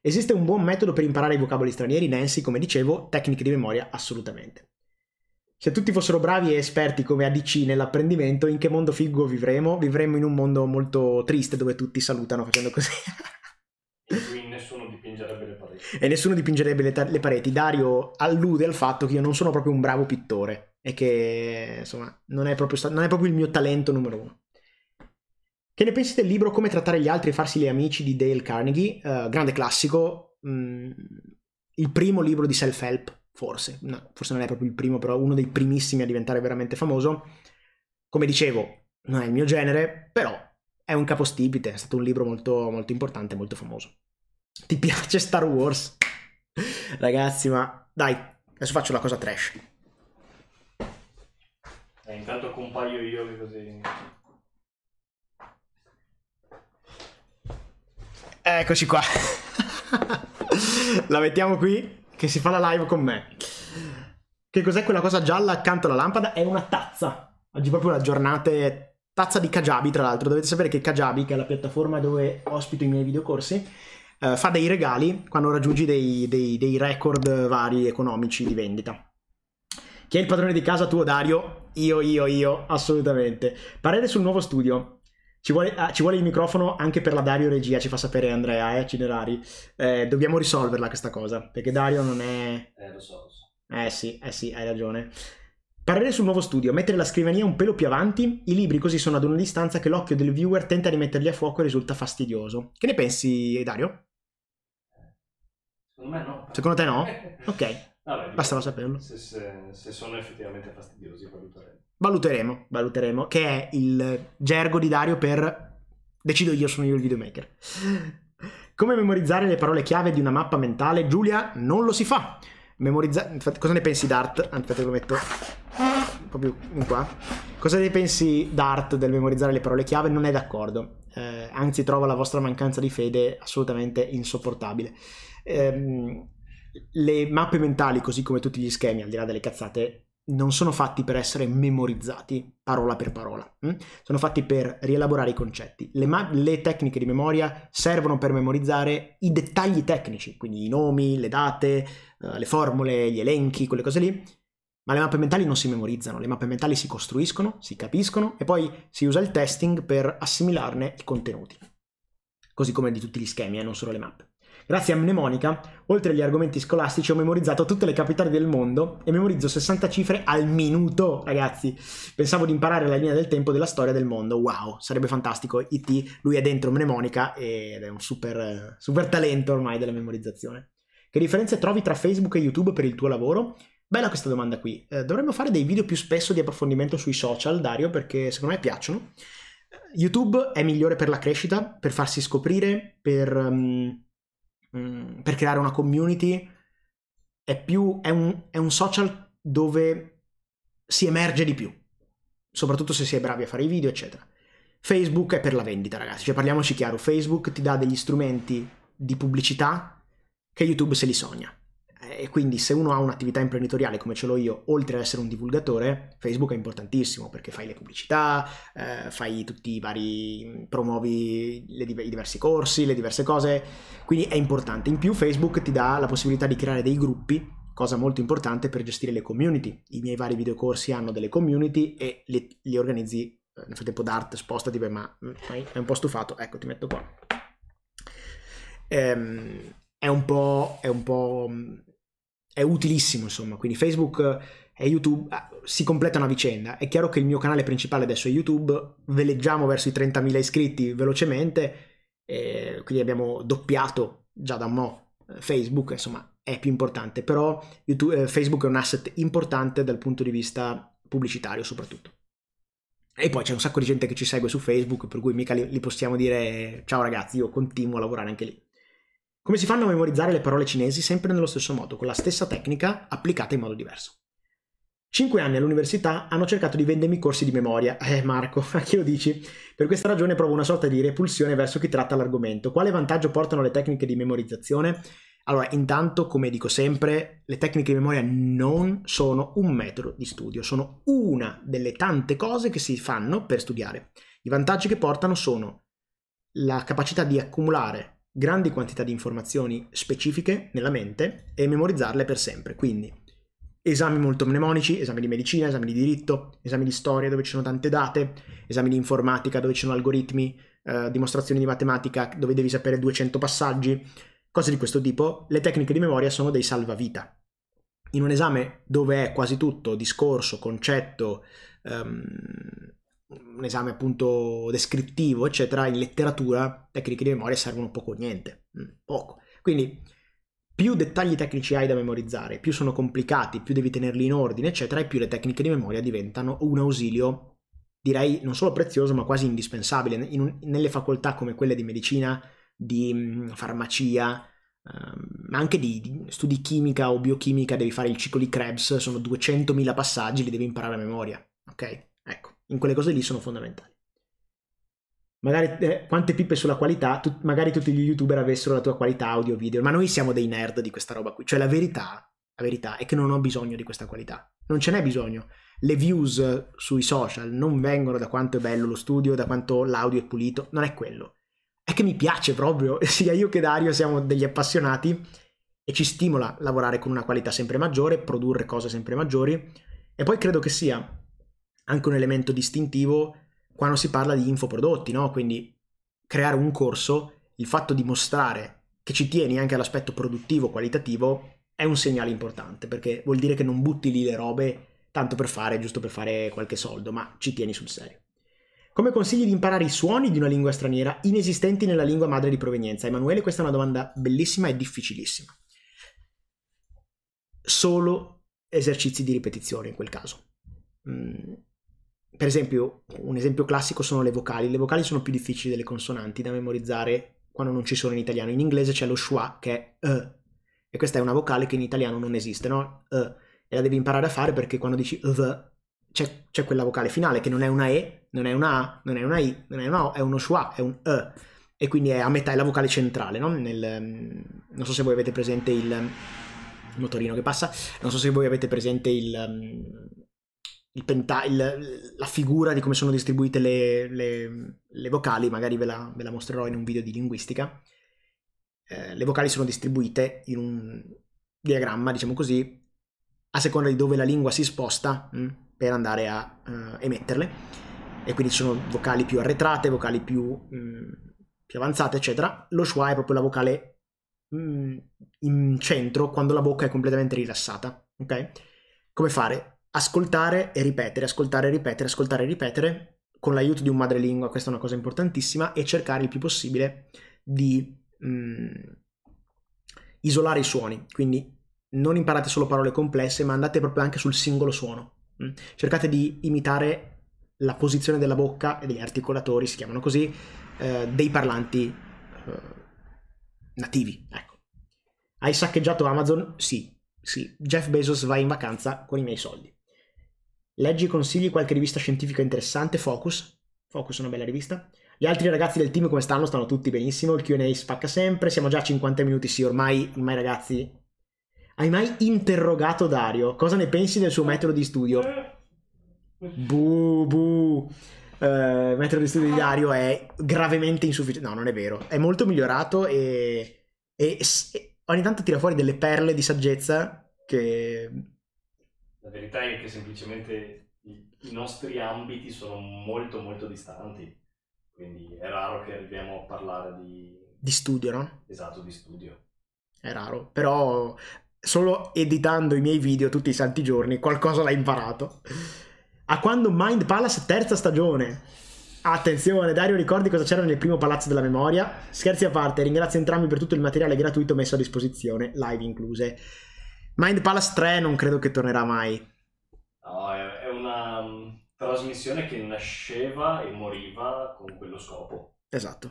Esiste un buon metodo per imparare i vocaboli stranieri, Nancy, come dicevo, tecniche di memoria assolutamente se tutti fossero bravi e esperti come ADC nell'apprendimento, in che mondo figo vivremo? Vivremo in un mondo molto triste dove tutti salutano facendo così. e qui
nessuno dipingerebbe le pareti. E nessuno
dipingerebbe le, le, pareti. Dario allude al fatto che io non sono proprio un bravo pittore e che, insomma, non è proprio, non è proprio il mio talento numero uno. Che ne pensi del libro Come trattare gli altri e farsi gli amici di Dale Carnegie? Uh, grande classico, mh, mm, il primo libro di self-help forse, no, forse non è proprio il primo, però uno dei primissimi a diventare veramente famoso. Come dicevo, non è il mio genere, però è un capostipite, è stato un libro molto, molto importante, molto famoso. Ti piace Star Wars? Ragazzi, ma dai, adesso faccio la cosa trash.
Eh, intanto compaio io così.
Eccoci qua. la mettiamo qui che si fa la live con me. Che cos'è quella cosa gialla accanto alla lampada? È una tazza. Oggi proprio la giornata tazza di Kajabi, tra l'altro. Dovete sapere che Kajabi, che è la piattaforma dove ospito i miei videocorsi, eh, fa dei regali quando raggiungi dei, dei, dei record vari economici di vendita. Chi è il padrone di casa tuo, Dario? Io, io, io, assolutamente. Parere sul nuovo studio. Ci vuole, ah, ci vuole, il microfono anche per la Dario regia, ci fa sapere Andrea eh, Cinerari. Eh, dobbiamo risolverla questa cosa, perché Dario non è... Eh, lo so, lo so. Eh sì, eh sì, hai ragione. Parere sul nuovo studio, mettere la scrivania un pelo più avanti, i libri così sono ad una distanza che l'occhio del viewer tenta di metterli a fuoco e risulta fastidioso. Che ne pensi, Dario? Secondo me no. Secondo te no? ok, Vabbè, bastava saperlo.
Se, se, se sono effettivamente fastidiosi, valuterei.
Valuteremo, valuteremo, che è il gergo di Dario per decido io, sono io il videomaker. Come memorizzare le parole chiave di una mappa mentale? Giulia, non lo si fa. Memorizzare... Cosa ne pensi d'art? Aspetta, lo metto un po' più in qua. Cosa ne pensi d'art del memorizzare le parole chiave? Non è d'accordo. Eh, anzi, trova la vostra mancanza di fede assolutamente insopportabile. Eh, le mappe mentali, così come tutti gli schemi, al di là delle cazzate, non sono fatti per essere memorizzati parola per parola, mh? Mm? sono fatti per rielaborare i concetti. Le, ma- le tecniche di memoria servono per memorizzare i dettagli tecnici, quindi i nomi, le date, uh, le formule, gli elenchi, quelle cose lì, ma le mappe mentali non si memorizzano, le mappe mentali si costruiscono, si capiscono e poi si usa il testing per assimilarne i contenuti, così come di tutti gli schemi e eh, non solo le mappe. Grazie a mnemonica, oltre agli argomenti scolastici, ho memorizzato tutte le capitali del mondo e memorizzo 60 cifre al minuto, ragazzi. Pensavo di imparare la linea del tempo della storia del mondo. Wow, sarebbe fantastico. IT, lui è dentro mnemonica ed è un super, super talento ormai della memorizzazione. Che differenze trovi tra Facebook e YouTube per il tuo lavoro? Bella questa domanda qui. Eh, dovremmo fare dei video più spesso di approfondimento sui social, Dario, perché secondo me piacciono. Eh, YouTube è migliore per la crescita, per farsi scoprire, per um, Mm, per creare una community è più è un, è un social dove si emerge di più, soprattutto se si è bravi a fare i video, eccetera. Facebook è per la vendita, ragazzi, cioè parliamoci chiaro, Facebook ti dà degli strumenti di pubblicità che YouTube se li sogna. Eh, e quindi se uno ha un'attività imprenditoriale come ce l'ho io, oltre ad essere un divulgatore, Facebook è importantissimo perché fai le pubblicità, eh, fai tutti i vari, promuovi le, i diversi corsi, le diverse cose, quindi è importante. In più Facebook ti dà la possibilità di creare dei gruppi cosa molto importante per gestire le community. I miei vari videocorsi hanno delle community e li, li organizzi. Eh, nel frattempo, Dart, spostati, beh, ma mm, è un po' stufato. Ecco, ti metto qua. Ehm, è un po', è un po' mm, è utilissimo, insomma. Quindi Facebook e YouTube ah, si completano a vicenda. È chiaro che il mio canale principale adesso è YouTube, veleggiamo verso i 30.000 iscritti velocemente, eh, quindi abbiamo doppiato già da un mo' Facebook, insomma è più importante, però YouTube, eh, Facebook è un asset importante dal punto di vista pubblicitario soprattutto. E poi c'è un sacco di gente che ci segue su Facebook, per cui mica li, li possiamo dire ciao ragazzi, io continuo a lavorare anche lì. Come si fanno a memorizzare le parole cinesi sempre nello stesso modo, con la stessa tecnica applicata in modo diverso? Cinque anni all'università hanno cercato di vendermi corsi di memoria. Eh Marco, a chi lo dici? Per questa ragione provo una sorta di repulsione verso chi tratta l'argomento. Quale vantaggio portano le tecniche di memorizzazione? Allora, intanto, come dico sempre, le tecniche di memoria non sono un metodo di studio, sono una delle tante cose che si fanno per studiare. I vantaggi che portano sono la capacità di accumulare grandi quantità di informazioni specifiche nella mente e memorizzarle per sempre. Quindi esami molto mnemonici, esami di medicina, esami di diritto, esami di storia dove ci sono tante date, esami di informatica dove ci sono algoritmi, eh, dimostrazioni di matematica dove devi sapere 200 passaggi, cose di questo tipo. Le tecniche di memoria sono dei salvavita. In un esame dove è quasi tutto discorso, concetto, ehm, un esame appunto descrittivo, eccetera, in letteratura tecniche di memoria servono poco o niente, mm, poco. Quindi più dettagli tecnici hai da memorizzare, più sono complicati, più devi tenerli in ordine, eccetera, e più le tecniche di memoria diventano un ausilio, direi non solo prezioso, ma quasi indispensabile un, nelle facoltà come quelle di medicina, di mm, farmacia, ehm, ma anche di, di, studi chimica o biochimica, devi fare il ciclo di Krebs, sono 200.000 passaggi, li devi imparare a memoria, ok? in quelle cose lì sono fondamentali. Magari eh, quante pippe sulla qualità, tu, magari tutti gli youtuber avessero la tua qualità audio video, ma noi siamo dei nerd di questa roba qui, cioè la verità, la verità è che non ho bisogno di questa qualità, non ce n'è bisogno. Le views sui social non vengono da quanto è bello lo studio, da quanto l'audio è pulito, non è quello. È che mi piace proprio, sia io che Dario siamo degli appassionati e ci stimola lavorare con una qualità sempre maggiore, produrre cose sempre maggiori e poi credo che sia anche un elemento distintivo quando si parla di infoprodotti, no? Quindi creare un corso, il fatto di mostrare che ci tieni anche all'aspetto produttivo, qualitativo, è un segnale importante, perché vuol dire che non butti lì le robe tanto per fare, giusto per fare qualche soldo, ma ci tieni sul serio. Come consigli di imparare i suoni di una lingua straniera inesistenti nella lingua madre di provenienza? Emanuele, questa è una domanda bellissima e difficilissima. Solo esercizi di ripetizione in quel caso. Mm per esempio, un esempio classico sono le vocali. Le vocali sono più difficili delle consonanti da memorizzare quando non ci sono in italiano. In inglese c'è lo schwa che è e, e questa è una vocale che in italiano non esiste, no? Uh, e la devi imparare a fare perché quando dici v c'è, c'è, quella vocale finale che non è una e, non è una a, non è una i, non è una o, è uno schwa, è un e. E quindi è a metà, è la vocale centrale, no? Nel, non so se voi avete presente il motorino che passa, non so se voi avete presente il il penta- il, la figura di come sono distribuite le, le, le vocali, magari ve la, ve la, mostrerò in un video di linguistica. Eh, le vocali sono distribuite in un diagramma, diciamo così, a seconda di dove la lingua si sposta mh, hm, per andare a uh, emetterle. E quindi ci sono vocali più arretrate, vocali più, mh, hm, più avanzate, eccetera. Lo schwa è proprio la vocale mh, hm, in centro quando la bocca è completamente rilassata. Ok? Come fare? ascoltare e ripetere, ascoltare e ripetere, ascoltare e ripetere, con l'aiuto di un madrelingua, questa è una cosa importantissima, e cercare il più possibile di mh, mm, isolare i suoni. Quindi non imparate solo parole complesse, ma andate proprio anche sul singolo suono. Mm. Cercate di imitare la posizione della bocca e degli articolatori, si chiamano così, eh, dei parlanti eh, nativi. Ecco. Hai saccheggiato Amazon? Sì, sì. Jeff Bezos va in vacanza con i miei soldi. Leggi e consigli qualche rivista scientifica interessante, Focus. Focus è una bella rivista. Gli altri ragazzi del team come stanno? Stanno tutti benissimo, il Q&A spacca sempre, siamo già a 50 minuti, sì, ormai, ormai ragazzi. Hai mai interrogato Dario? Cosa ne pensi del suo metodo di studio? buu. Eh, il Uh, metodo di studio di Dario è gravemente insufficiente. No, non è vero. È molto migliorato e, e, e ogni tanto tira fuori delle perle di saggezza che
la verità è che semplicemente i nostri ambiti sono molto molto distanti, quindi è raro che arriviamo a parlare di...
Di studio, no?
Esatto, di studio.
È raro, però solo editando i miei video tutti i santi giorni qualcosa l'hai imparato. A quando Mind Palace terza stagione? Attenzione, Dario, ricordi cosa c'era nel primo palazzo della memoria? Scherzi a parte, ringrazio entrambi per tutto il materiale gratuito messo a disposizione, live incluse. Mind Palace 3 non credo che tornerà mai. No, è
una um, trasmissione che nasceva e moriva con quello scopo. Esatto.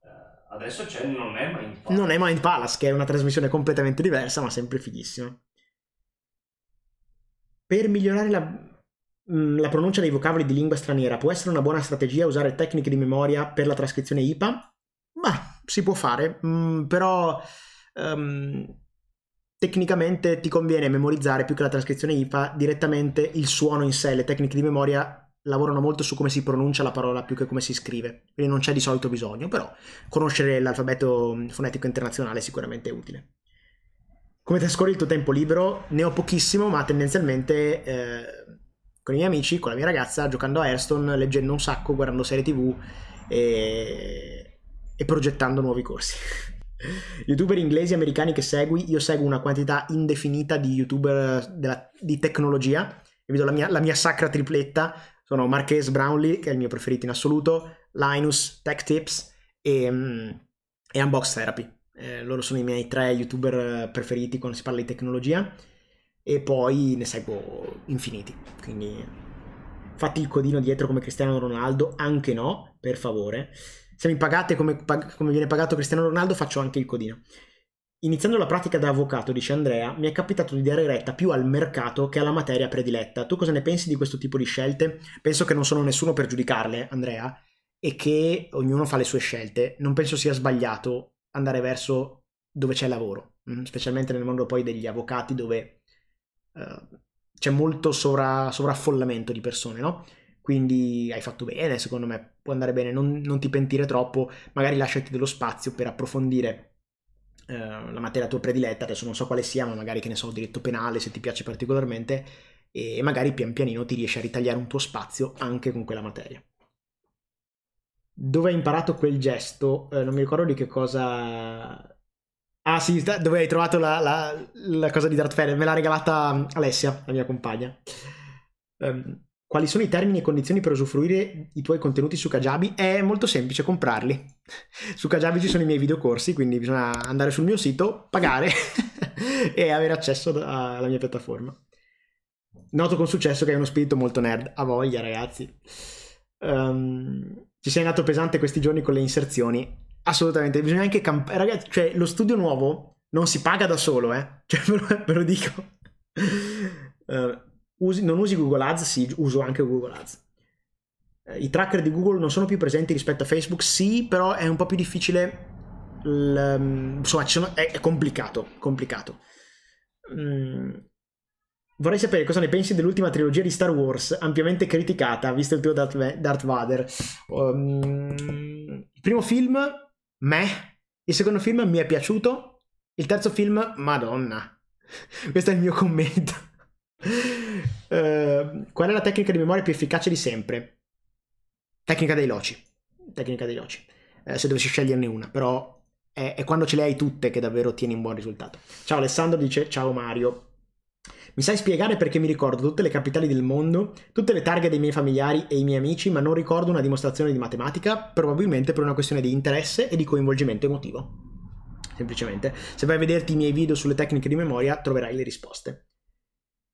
Uh, adesso c'è Non è Mind
Palace. Non è Mind Palace, che è una trasmissione completamente diversa, ma sempre fighissima. Per migliorare la, mm, la pronuncia dei vocaboli di lingua straniera può essere una buona strategia usare tecniche di memoria per la trascrizione IPA? Ma si può fare, mm, però um, tecnicamente ti conviene memorizzare più che la trascrizione IFA direttamente il suono in sé, le tecniche di memoria lavorano molto su come si pronuncia la parola più che come si scrive, quindi non c'è di solito bisogno, però conoscere l'alfabeto mm, fonetico internazionale è sicuramente utile. Come trascorri il tuo tempo libero? Ne ho pochissimo, ma tendenzialmente eh, con i miei amici, con la mia ragazza, giocando a Airstone, leggendo un sacco, guardando serie tv e, e progettando nuovi corsi. youtuber inglesi e americani che segui, io seguo una quantità indefinita di youtuber eh, della, di tecnologia. E vedo la mia, la mia sacra tripletta. Sono Marques Brownlee, che è il mio preferito in assoluto, Linus Tech Tips e, mm, e Unbox Therapy. Eh, loro sono i miei tre youtuber eh, preferiti quando si parla di tecnologia. E poi ne seguo infiniti. Quindi fatti il codino dietro come Cristiano Ronaldo, anche no, per favore se mi pagate come, come viene pagato Cristiano Ronaldo faccio anche il codino. Iniziando la pratica da avvocato, dice Andrea, mi è capitato di dare retta più al mercato che alla materia prediletta. Tu cosa ne pensi di questo tipo di scelte? Penso che non sono nessuno per giudicarle, Andrea, e che ognuno fa le sue scelte. Non penso sia sbagliato andare verso dove c'è lavoro, mm, specialmente nel mondo poi degli avvocati dove uh, c'è molto sovra, sovraffollamento di persone, no? Quindi hai fatto bene, secondo me può andare bene, non, non ti pentire troppo, magari lasciati dello spazio per approfondire eh, la materia tua prediletta, adesso non so quale sia, ma magari che ne so, diritto penale se ti piace particolarmente, e magari pian pianino ti riesci a ritagliare un tuo spazio anche con quella materia. Dove hai imparato quel gesto? Eh, non mi ricordo di che cosa Ah sì, dove hai trovato la, la, la cosa di Darth Vader? Me l'ha regalata mm, Alessia, la mia compagna. Um, quali sono i termini e condizioni per usufruire i tuoi contenuti su Kajabi? È molto semplice comprarli. Su Kajabi ci sono i miei videocorsi, quindi bisogna andare sul mio sito, pagare e avere accesso alla mia piattaforma. Noto con successo che hai uno spirito molto nerd. A voglia, ragazzi. Um, ci sei andato pesante questi giorni con le inserzioni. Assolutamente, bisogna anche campare. Ragazzi, cioè, lo studio nuovo non si paga da solo, eh. Cioè, ve lo, ve lo dico. Uh, Usi, non usi Google Ads? Sì, uso anche Google Ads. Eh, I tracker di Google non sono più presenti rispetto a Facebook? Sì, però è un po' più difficile. Il, ehm, insomma, sono, è, è, complicato. complicato. Mm, vorrei sapere cosa ne pensi dell'ultima trilogia di Star Wars, ampiamente criticata, visto il tuo Darth, Darth Vader. Um, il primo film, me. Il secondo film mi è piaciuto. Il terzo film, madonna. Questo è il mio commento. Ehm, qual è la tecnica di memoria più efficace di sempre? Tecnica dei loci. Tecnica dei loci. Uh, se dovessi sceglierne una, però è, è, quando ce le hai tutte che davvero ottieni un buon risultato. Ciao Alessandro dice ciao Mario. Mi sai spiegare perché mi ricordo tutte le capitali del mondo, tutte le targhe dei miei familiari e i miei amici, ma non ricordo una dimostrazione di matematica, probabilmente per una questione di interesse e di coinvolgimento emotivo. Semplicemente, se vai a vederti i miei video sulle tecniche di memoria, troverai le risposte.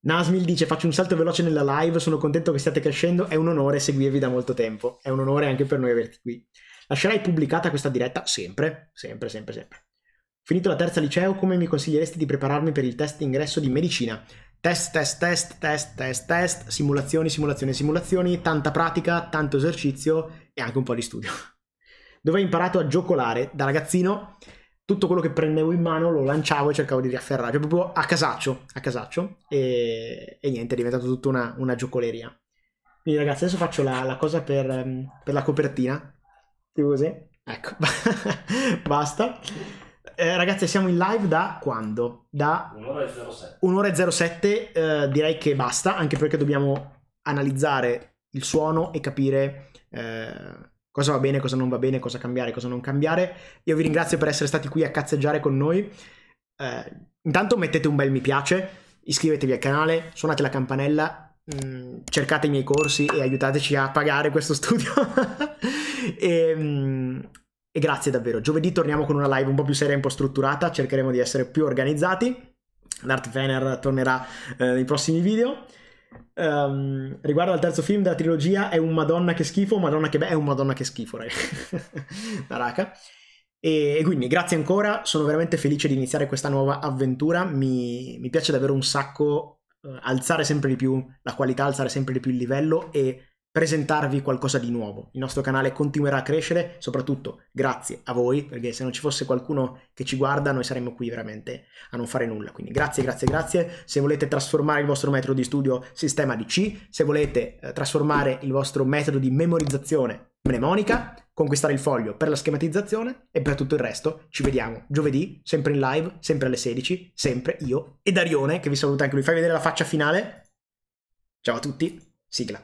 Nasmil dice faccio un salto veloce nella live, sono contento che stiate crescendo, è un onore seguirvi da molto tempo, è un onore anche per noi averti qui. Lascerai pubblicata questa diretta sempre, sempre, sempre, sempre. Finito la terza liceo, come mi consiglieresti di prepararmi per il test ingresso di medicina? Test, test, test, test, test, test, simulazioni, simulazioni, simulazioni, tanta pratica, tanto esercizio e anche un po' di studio. Dove hai imparato a giocolare? Da ragazzino tutto quello che prendevo in mano lo lanciavo e cercavo di riafferrare, cioè proprio a casaccio, a casaccio, e, e niente, è diventato tutta una, una, giocoleria. Quindi ragazzi, adesso faccio la, la cosa per, ehm, per, la copertina, tipo così, ecco, basta. Eh, ragazzi, siamo in live da quando? Da
un'ora e 07.
Un'ora e 07, eh, direi che basta, anche perché dobbiamo analizzare il suono e capire... Eh, cosa va bene, cosa non va bene, cosa cambiare, cosa non cambiare. Io vi ringrazio per essere stati qui a cazzeggiare con noi. Eh, intanto mettete un bel mi piace, iscrivetevi al canale, suonate la campanella, mh, mm, cercate i miei corsi e aiutateci a pagare questo studio. e, ehm, mh, e grazie davvero. Giovedì torniamo con una live un po' più seria e un po' strutturata, cercheremo di essere più organizzati. L'Art Venner tornerà eh, nei prossimi video. Um, riguardo al terzo film della trilogia, è un Madonna che schifo, Madonna che beh, è un Madonna che schifo, ragazzi. La raca. E, quindi grazie ancora, sono veramente felice di iniziare questa nuova avventura, mi, mi piace davvero un sacco eh, alzare sempre di più la qualità, alzare sempre di più il livello e presentarvi qualcosa di nuovo. Il nostro canale continuerà a crescere, soprattutto grazie a voi, perché se non ci fosse qualcuno che ci guarda, noi saremmo qui veramente a non fare nulla. Quindi grazie, grazie, grazie. Se volete trasformare il vostro metodo di studio sistema di C, se volete eh, trasformare il vostro metodo di memorizzazione mnemonica, conquistare il foglio per la schematizzazione e per tutto il resto ci vediamo giovedì, sempre in live, sempre alle 16, sempre io e Darione che vi saluta anche lui. Fai vedere la faccia finale. Ciao a tutti, sigla.